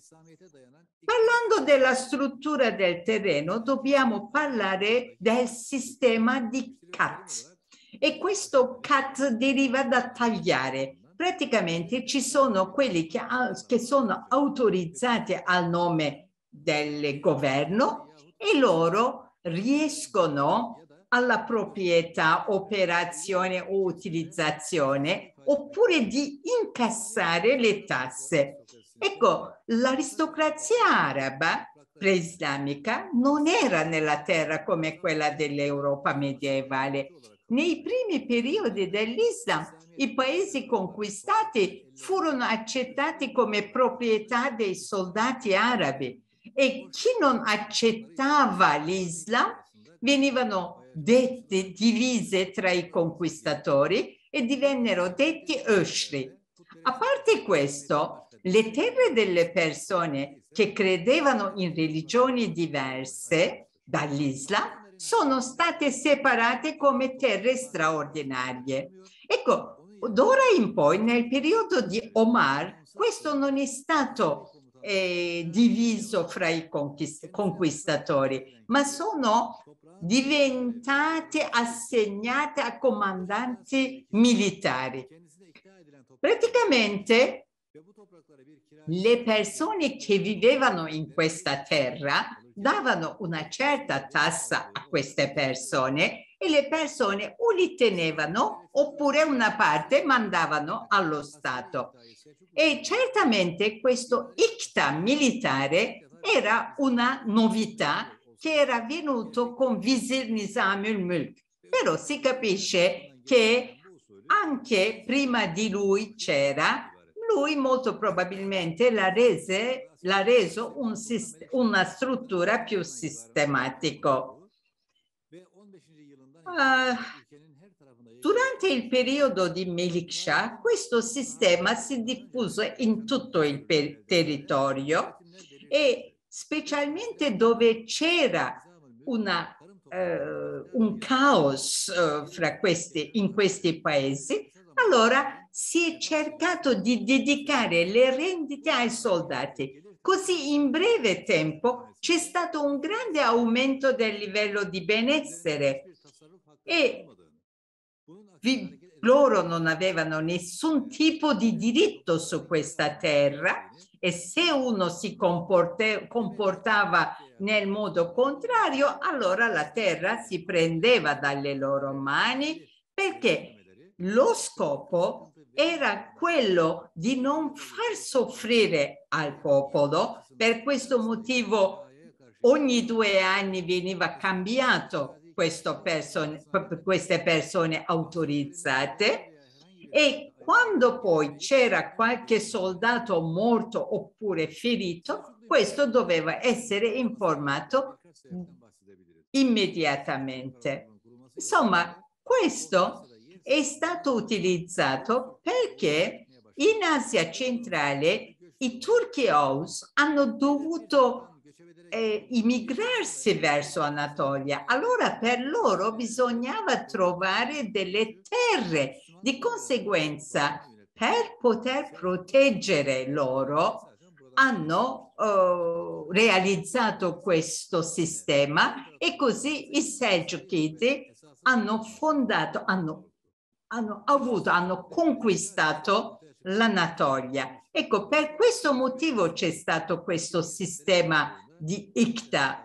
Parlando della struttura del terreno, dobbiamo parlare del sistema di CAT. E questo CAT deriva da tagliare. Praticamente ci sono quelli che, che sono autorizzati al nome del governo e loro riescono alla proprietà, operazione o utilizzazione, oppure di incassare le tasse. Ecco, l'aristocrazia araba preislamica non era nella terra come quella dell'Europa medievale. Nei primi periodi dell'Islam i paesi conquistati furono accettati come proprietà dei soldati arabi e chi non accettava l'Islam venivano dette divise tra i conquistatori e divennero detti Ushri. A parte questo, le terre delle persone che credevano in religioni diverse dall'Islam sono state separate come terre straordinarie. Ecco, d'ora in poi, nel periodo di Omar, questo non è stato eh, diviso fra i conquist- conquistatori, ma sono diventate assegnate a comandanti militari. Praticamente le persone che vivevano in questa terra davano una certa tassa a queste persone e le persone o li tenevano oppure una parte mandavano allo Stato. E certamente questo ICTA militare era una novità che era avvenuto con Visir Nizam il Mulk. Però si capisce che anche prima di lui c'era, lui molto probabilmente l'ha, rese, l'ha reso un una struttura più sistematica. Uh, eh, durante il periodo di Meliksha questo sistema si diffuse in tutto il per- territorio e specialmente dove c'era una, eh, un caos eh, questi, in questi paesi, allora si è cercato di dedicare le rendite ai soldati. Così in breve tempo c'è stato un grande aumento del livello di benessere e vi, loro non avevano nessun tipo di diritto su questa terra e se uno si comporte, comportava nel modo contrario, allora la terra si prendeva dalle loro mani perché lo scopo era quello di non far soffrire al popolo. Per questo motivo ogni due anni veniva cambiato perso queste persone autorizzate e quando poi c'era qualche soldato morto oppure ferito, questo doveva essere informato immediatamente. Insomma, questo è stato utilizzato perché in Asia centrale i turchi Aus hanno dovuto eh, immigrarsi verso Anatolia. Allora per loro bisognava trovare delle terre di conseguenza, per poter proteggere loro, hanno uh, realizzato questo sistema e così i Selgiukidi hanno fondato, hanno, hanno avuto, hanno conquistato l'Anatolia. Ecco, per questo motivo c'è stato questo sistema di ICTA.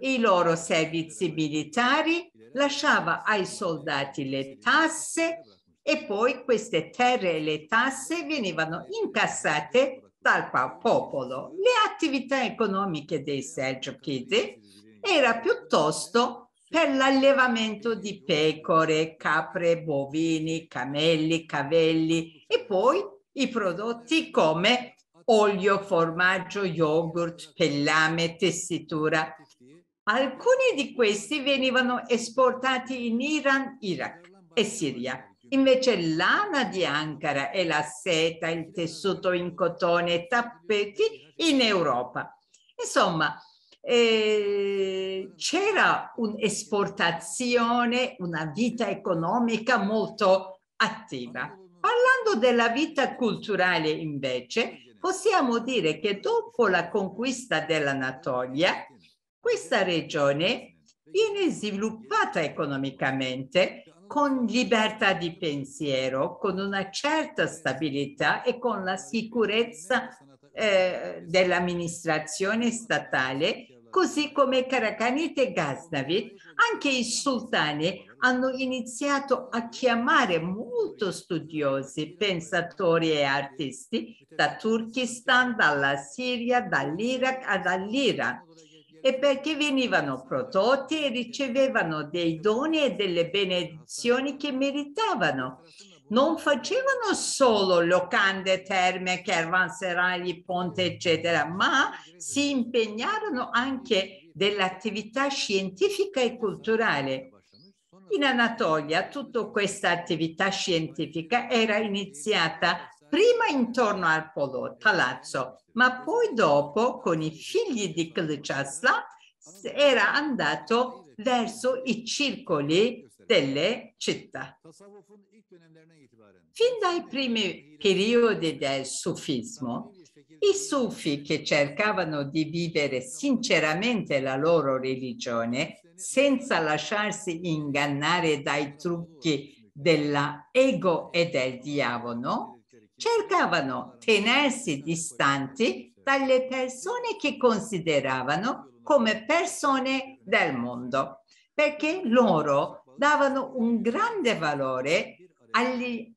I loro servizi militari lasciava ai soldati le tasse e poi queste terre e le tasse venivano incassate dal popolo. Le attività economiche dei Selgiochidi era piuttosto per l'allevamento di pecore, capre, bovini, camelli, cavelli e poi i prodotti come olio, formaggio, yogurt, pellame, tessitura. Alcuni di questi venivano esportati in Iran, Iraq e Siria. Invece lana di Ankara e la seta, il tessuto in cotone, tappeti in Europa. Insomma, eh, c'era un'esportazione, una vita economica molto attiva. Parlando della vita culturale invece, possiamo dire che dopo la conquista dell'Anatolia, questa regione viene sviluppata economicamente con libertà di pensiero, con una certa stabilità e con la sicurezza eh, dell'amministrazione statale, così come Karakanit e Ghaznavid, anche i sultani hanno iniziato a chiamare molto studiosi, pensatori e artisti da Turkistan, dalla Siria, dall'Iraq all'Iran e perché venivano prodotti e ricevevano dei doni e delle benedizioni che meritavano. Non facevano solo locande, terme, caravanserai, ponte, eccetera, ma si impegnarono anche dell'attività scientifica e culturale. In Anatolia tutta questa attività scientifica era iniziata prima intorno al polo, palazzo, ma poi dopo con i figli di Klitschasla era andato verso i circoli delle città. Fin dai primi periodi del sufismo, i sufi che cercavano di vivere sinceramente la loro religione senza lasciarsi ingannare dai trucchi dell'ego e del diavolo, cercavano tenersi distanti dalle persone che consideravano come persone del mondo, perché loro davano un grande valore agli,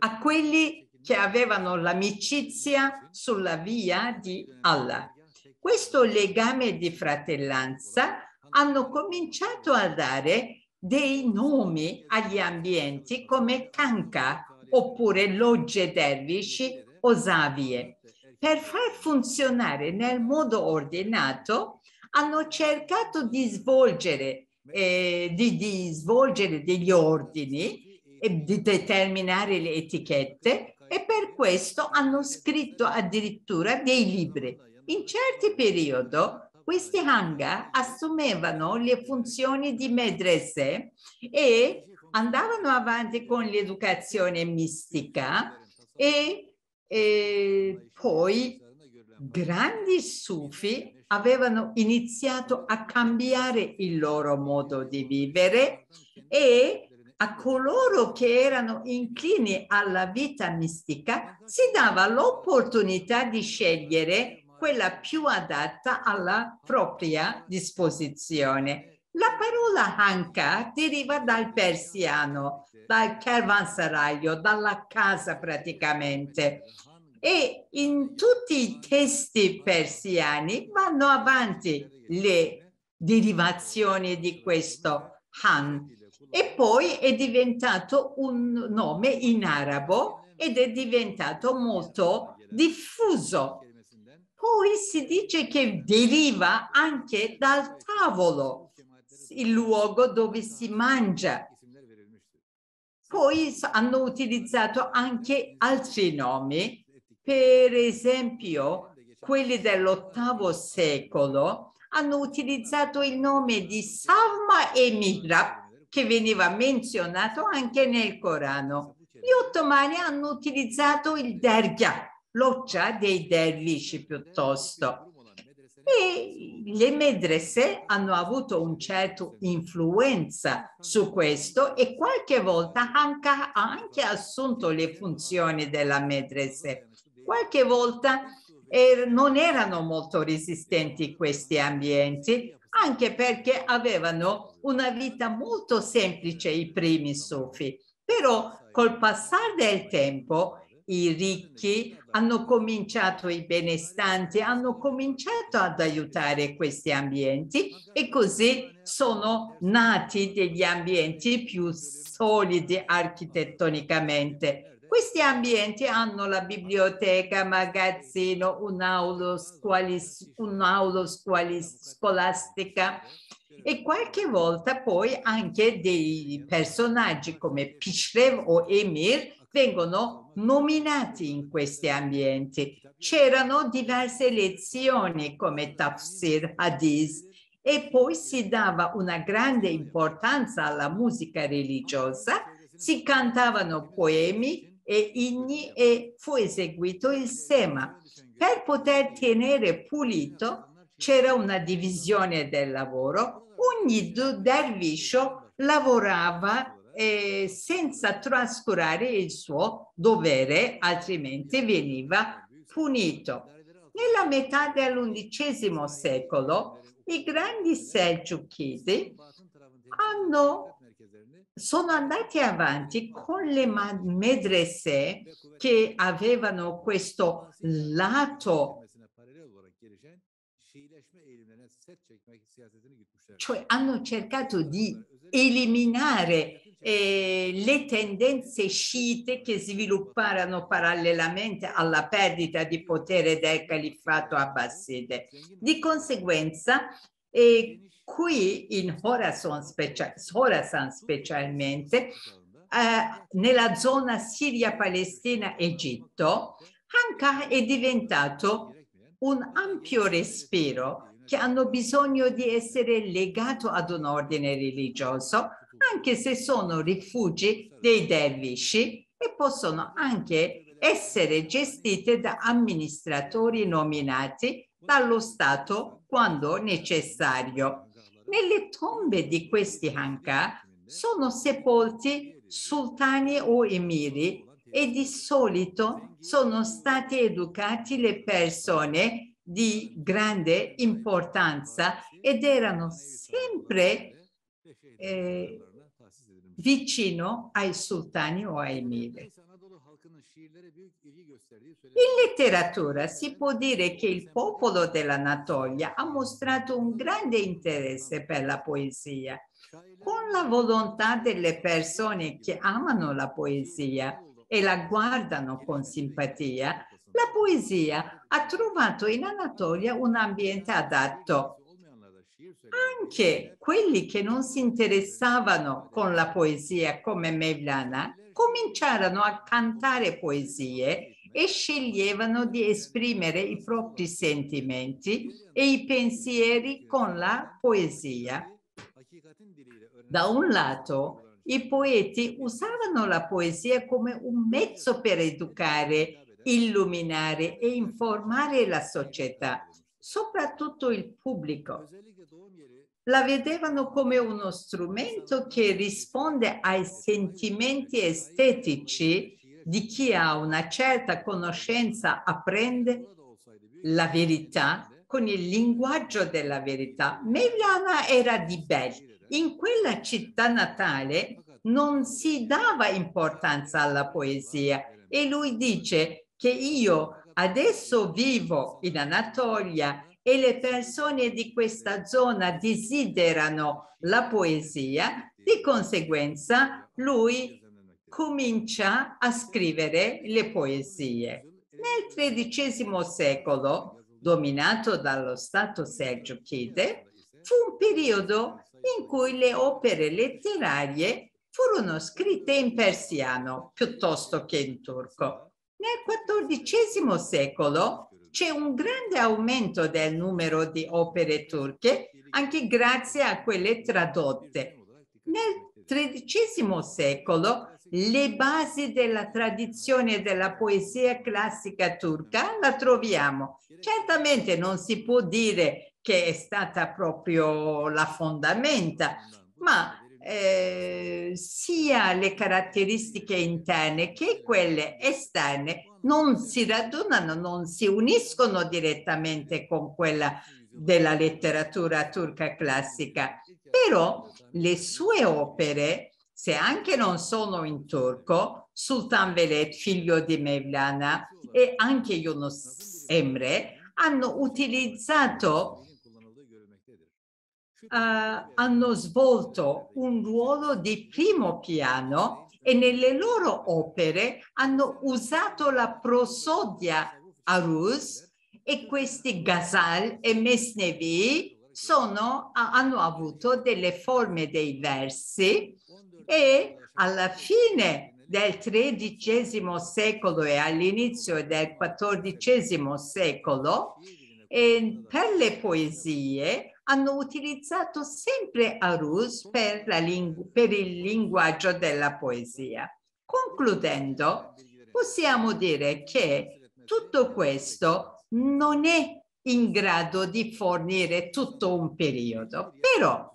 a quelli che avevano l'amicizia sulla via di Allah. Questo legame di fratellanza hanno cominciato a dare dei nomi agli ambienti come Kanka, oppure logge dervisci o savie. Per far funzionare nel modo ordinato hanno cercato di svolgere, eh, di, di svolgere degli ordini e di determinare le etichette e per questo hanno scritto addirittura dei libri. In certi periodi questi hangar assumevano le funzioni di medrese e andavano avanti con l'educazione mistica e, e poi grandi sufi avevano iniziato a cambiare il loro modo di vivere e a coloro che erano inclini alla vita mistica si dava l'opportunità di scegliere quella più adatta alla propria disposizione. La parola Hanka deriva dal persiano, dal caravanserai, dalla casa praticamente. E in tutti i testi persiani vanno avanti le derivazioni di questo Han. E poi è diventato un nome in arabo ed è diventato molto diffuso. Poi si dice che deriva anche dal tavolo, il luogo dove si mangia. Poi hanno utilizzato anche altri nomi, per esempio quelli dell'ottavo secolo hanno utilizzato il nome di Salma e Mihrab che veniva menzionato anche nel Corano. Gli ottomani hanno utilizzato il derga, l'occia dei dervisci piuttosto e le medrese hanno avuto un certo influenza su questo e qualche volta anche, anche assunto le funzioni della medrese. Qualche volta eh, non erano molto resistenti questi ambienti, anche perché avevano una vita molto semplice i primi sufi. Però col passare del tempo i ricchi, hanno cominciato i benestanti, hanno cominciato ad aiutare questi ambienti e così sono nati degli ambienti più solidi architettonicamente. Questi ambienti hanno la biblioteca, magazzino, un'aula un scolastica e qualche volta poi anche dei personaggi come Pishrev o Emir vengono nominati in questi ambienti. C'erano diverse lezioni come Tafsir Hadith e poi si dava una grande importanza alla musica religiosa, si cantavano poemi e inni e fu eseguito il sema. Per poter tenere pulito c'era una divisione del lavoro, ogni derviscio lavorava eh, senza trascurare il suo dovere, altrimenti veniva punito. Nella metà dell'undicesimo secolo i grandi Selgiuchidi hanno sono andati avanti con le medrese che avevano questo lato, cioè hanno cercato di eliminare eh, le tendenze sciite che svilupparono parallelamente alla perdita di potere del califfato abbaside. Di conseguenza, eh, qui in Horasan, special, Horasan specialmente, eh, nella zona Siria-Palestina-Egitto, Hankah è diventato un ampio respiro che hanno bisogno di essere legato ad un ordine religioso anche se sono rifugi dei dervisci e possono anche essere gestite da amministratori nominati dallo Stato quando necessario. Nelle tombe di questi Hanka sono sepolti sultani o emiri e di solito sono stati educati le persone di grande importanza ed erano sempre eh, vicino ai sultani o ai emiri. In letteratura si può dire che il popolo dell'Anatolia ha mostrato un grande interesse per la poesia. Con la volontà delle persone che amano la poesia e la guardano con simpatia, la poesia ha trovato in Anatolia un ambiente adatto anche quelli che non si interessavano con la poesia come Mevlana cominciarono a cantare poesie e sceglievano di esprimere i propri sentimenti e i pensieri con la poesia. Da un lato, i poeti usavano la poesia come un mezzo per educare, illuminare e informare la società soprattutto il pubblico. La vedevano come uno strumento che risponde ai sentimenti estetici di chi ha una certa conoscenza, apprende la verità con il linguaggio della verità. Mevlana era di Bel. In quella città natale non si dava importanza alla poesia e lui dice che io Adesso vivo in Anatolia e le persone di questa zona desiderano la poesia, di conseguenza lui comincia a scrivere le poesie. Nel XIII secolo, dominato dallo Stato Sergio Selgiuchide, fu un periodo in cui le opere letterarie furono scritte in persiano piuttosto che in turco. Nel XIV secolo c'è un grande aumento del numero di opere turche, anche grazie a quelle tradotte. Nel XIII secolo le basi della tradizione della poesia classica turca la troviamo. Certamente non si può dire che è stata proprio la fondamenta, ma eh, sia le caratteristiche interne che quelle esterne non si radunano, non si uniscono direttamente con quella della letteratura turca classica, però le sue opere, se anche non sono in turco, Sultan Veled, figlio di Mevlana, e anche Yunus Emre, hanno utilizzato eh, hanno svolto un ruolo di primo piano e nelle loro opere hanno usato la prosodia arus e questi Ghazal e Mesnevi sono, hanno avuto delle forme dei versi e alla fine del XIII secolo e all'inizio del XIV secolo eh, per le poesie hanno utilizzato sempre Arus per, lingu per il linguaggio della poesia. Concludendo, possiamo dire che tutto questo non è in grado di fornire tutto un periodo, però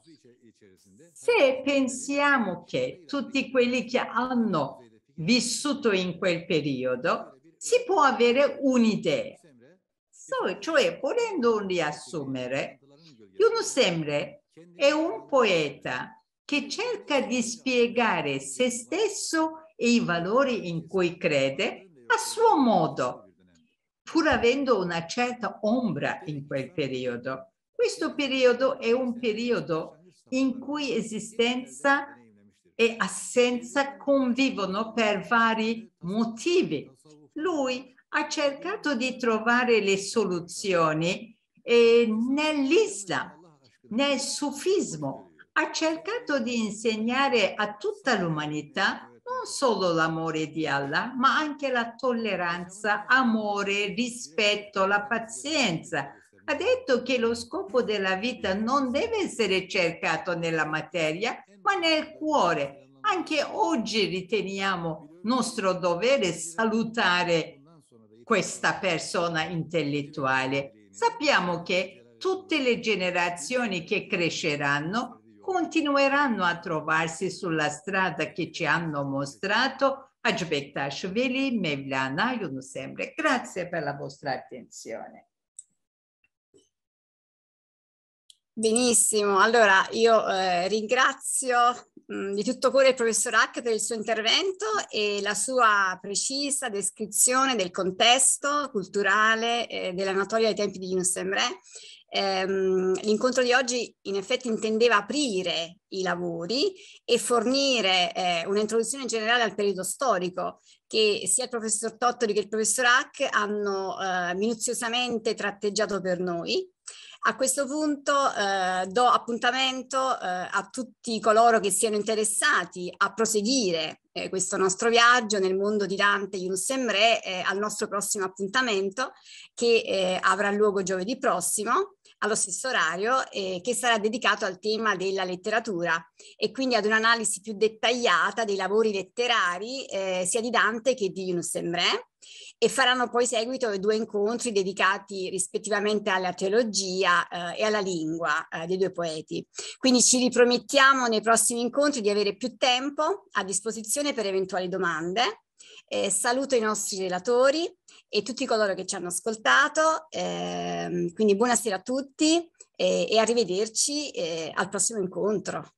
se pensiamo che tutti quelli che hanno vissuto in quel periodo si può avere un'idea. So, cioè, volendo riassumere, Yunus Emre è un poeta che cerca di spiegare se stesso e i valori in cui crede a suo modo, pur avendo una certa ombra in quel periodo. Questo periodo è un periodo in cui esistenza e assenza convivono per vari motivi. Lui ha cercato di trovare le soluzioni nell'Islam, nel sufismo, ha cercato di insegnare a tutta l'umanità non solo l'amore di Allah, ma anche la tolleranza, amore, rispetto, la pazienza. Ha detto che lo scopo della vita non deve essere cercato nella materia, ma nel cuore. Anche oggi riteniamo nostro dovere salutare questa persona intellettuale Sappiamo che tutte le generazioni che cresceranno continueranno a trovarsi sulla strada che ci hanno mostrato Ajbektaşvili, Mevlana, Yunus Emre. Grazie per la vostra attenzione. Benissimo, allora io eh, ringrazio Mm, di tutto cuore il professor Hack per il suo intervento e la sua precisa descrizione del contesto culturale eh, dell'anatolia ai tempi di Yunus Emre. Ehm, l'incontro di oggi in effetti intendeva aprire i lavori e fornire eh, un'introduzione generale al periodo storico che sia il professor Tottori che il professor Hack hanno eh, minuziosamente tratteggiato per noi. A questo punto eh, do appuntamento eh, a tutti coloro che siano interessati a proseguire eh, questo nostro viaggio nel mondo di Dante Yunus Emre eh, al nostro prossimo appuntamento che eh, avrà luogo giovedì prossimo allo stesso orario eh, che sarà dedicato al tema della letteratura e quindi ad un'analisi più dettagliata dei lavori letterari eh, sia di Dante che di Yunus Emre e faranno poi seguito i due incontri dedicati rispettivamente alla teologia eh, e alla lingua eh, dei due poeti. Quindi ci ripromettiamo nei prossimi incontri di avere più tempo a disposizione per eventuali domande. Eh, saluto i nostri relatori, e tutti coloro che ci hanno ascoltato. Eh, quindi buonasera a tutti e, e arrivederci eh, al prossimo incontro.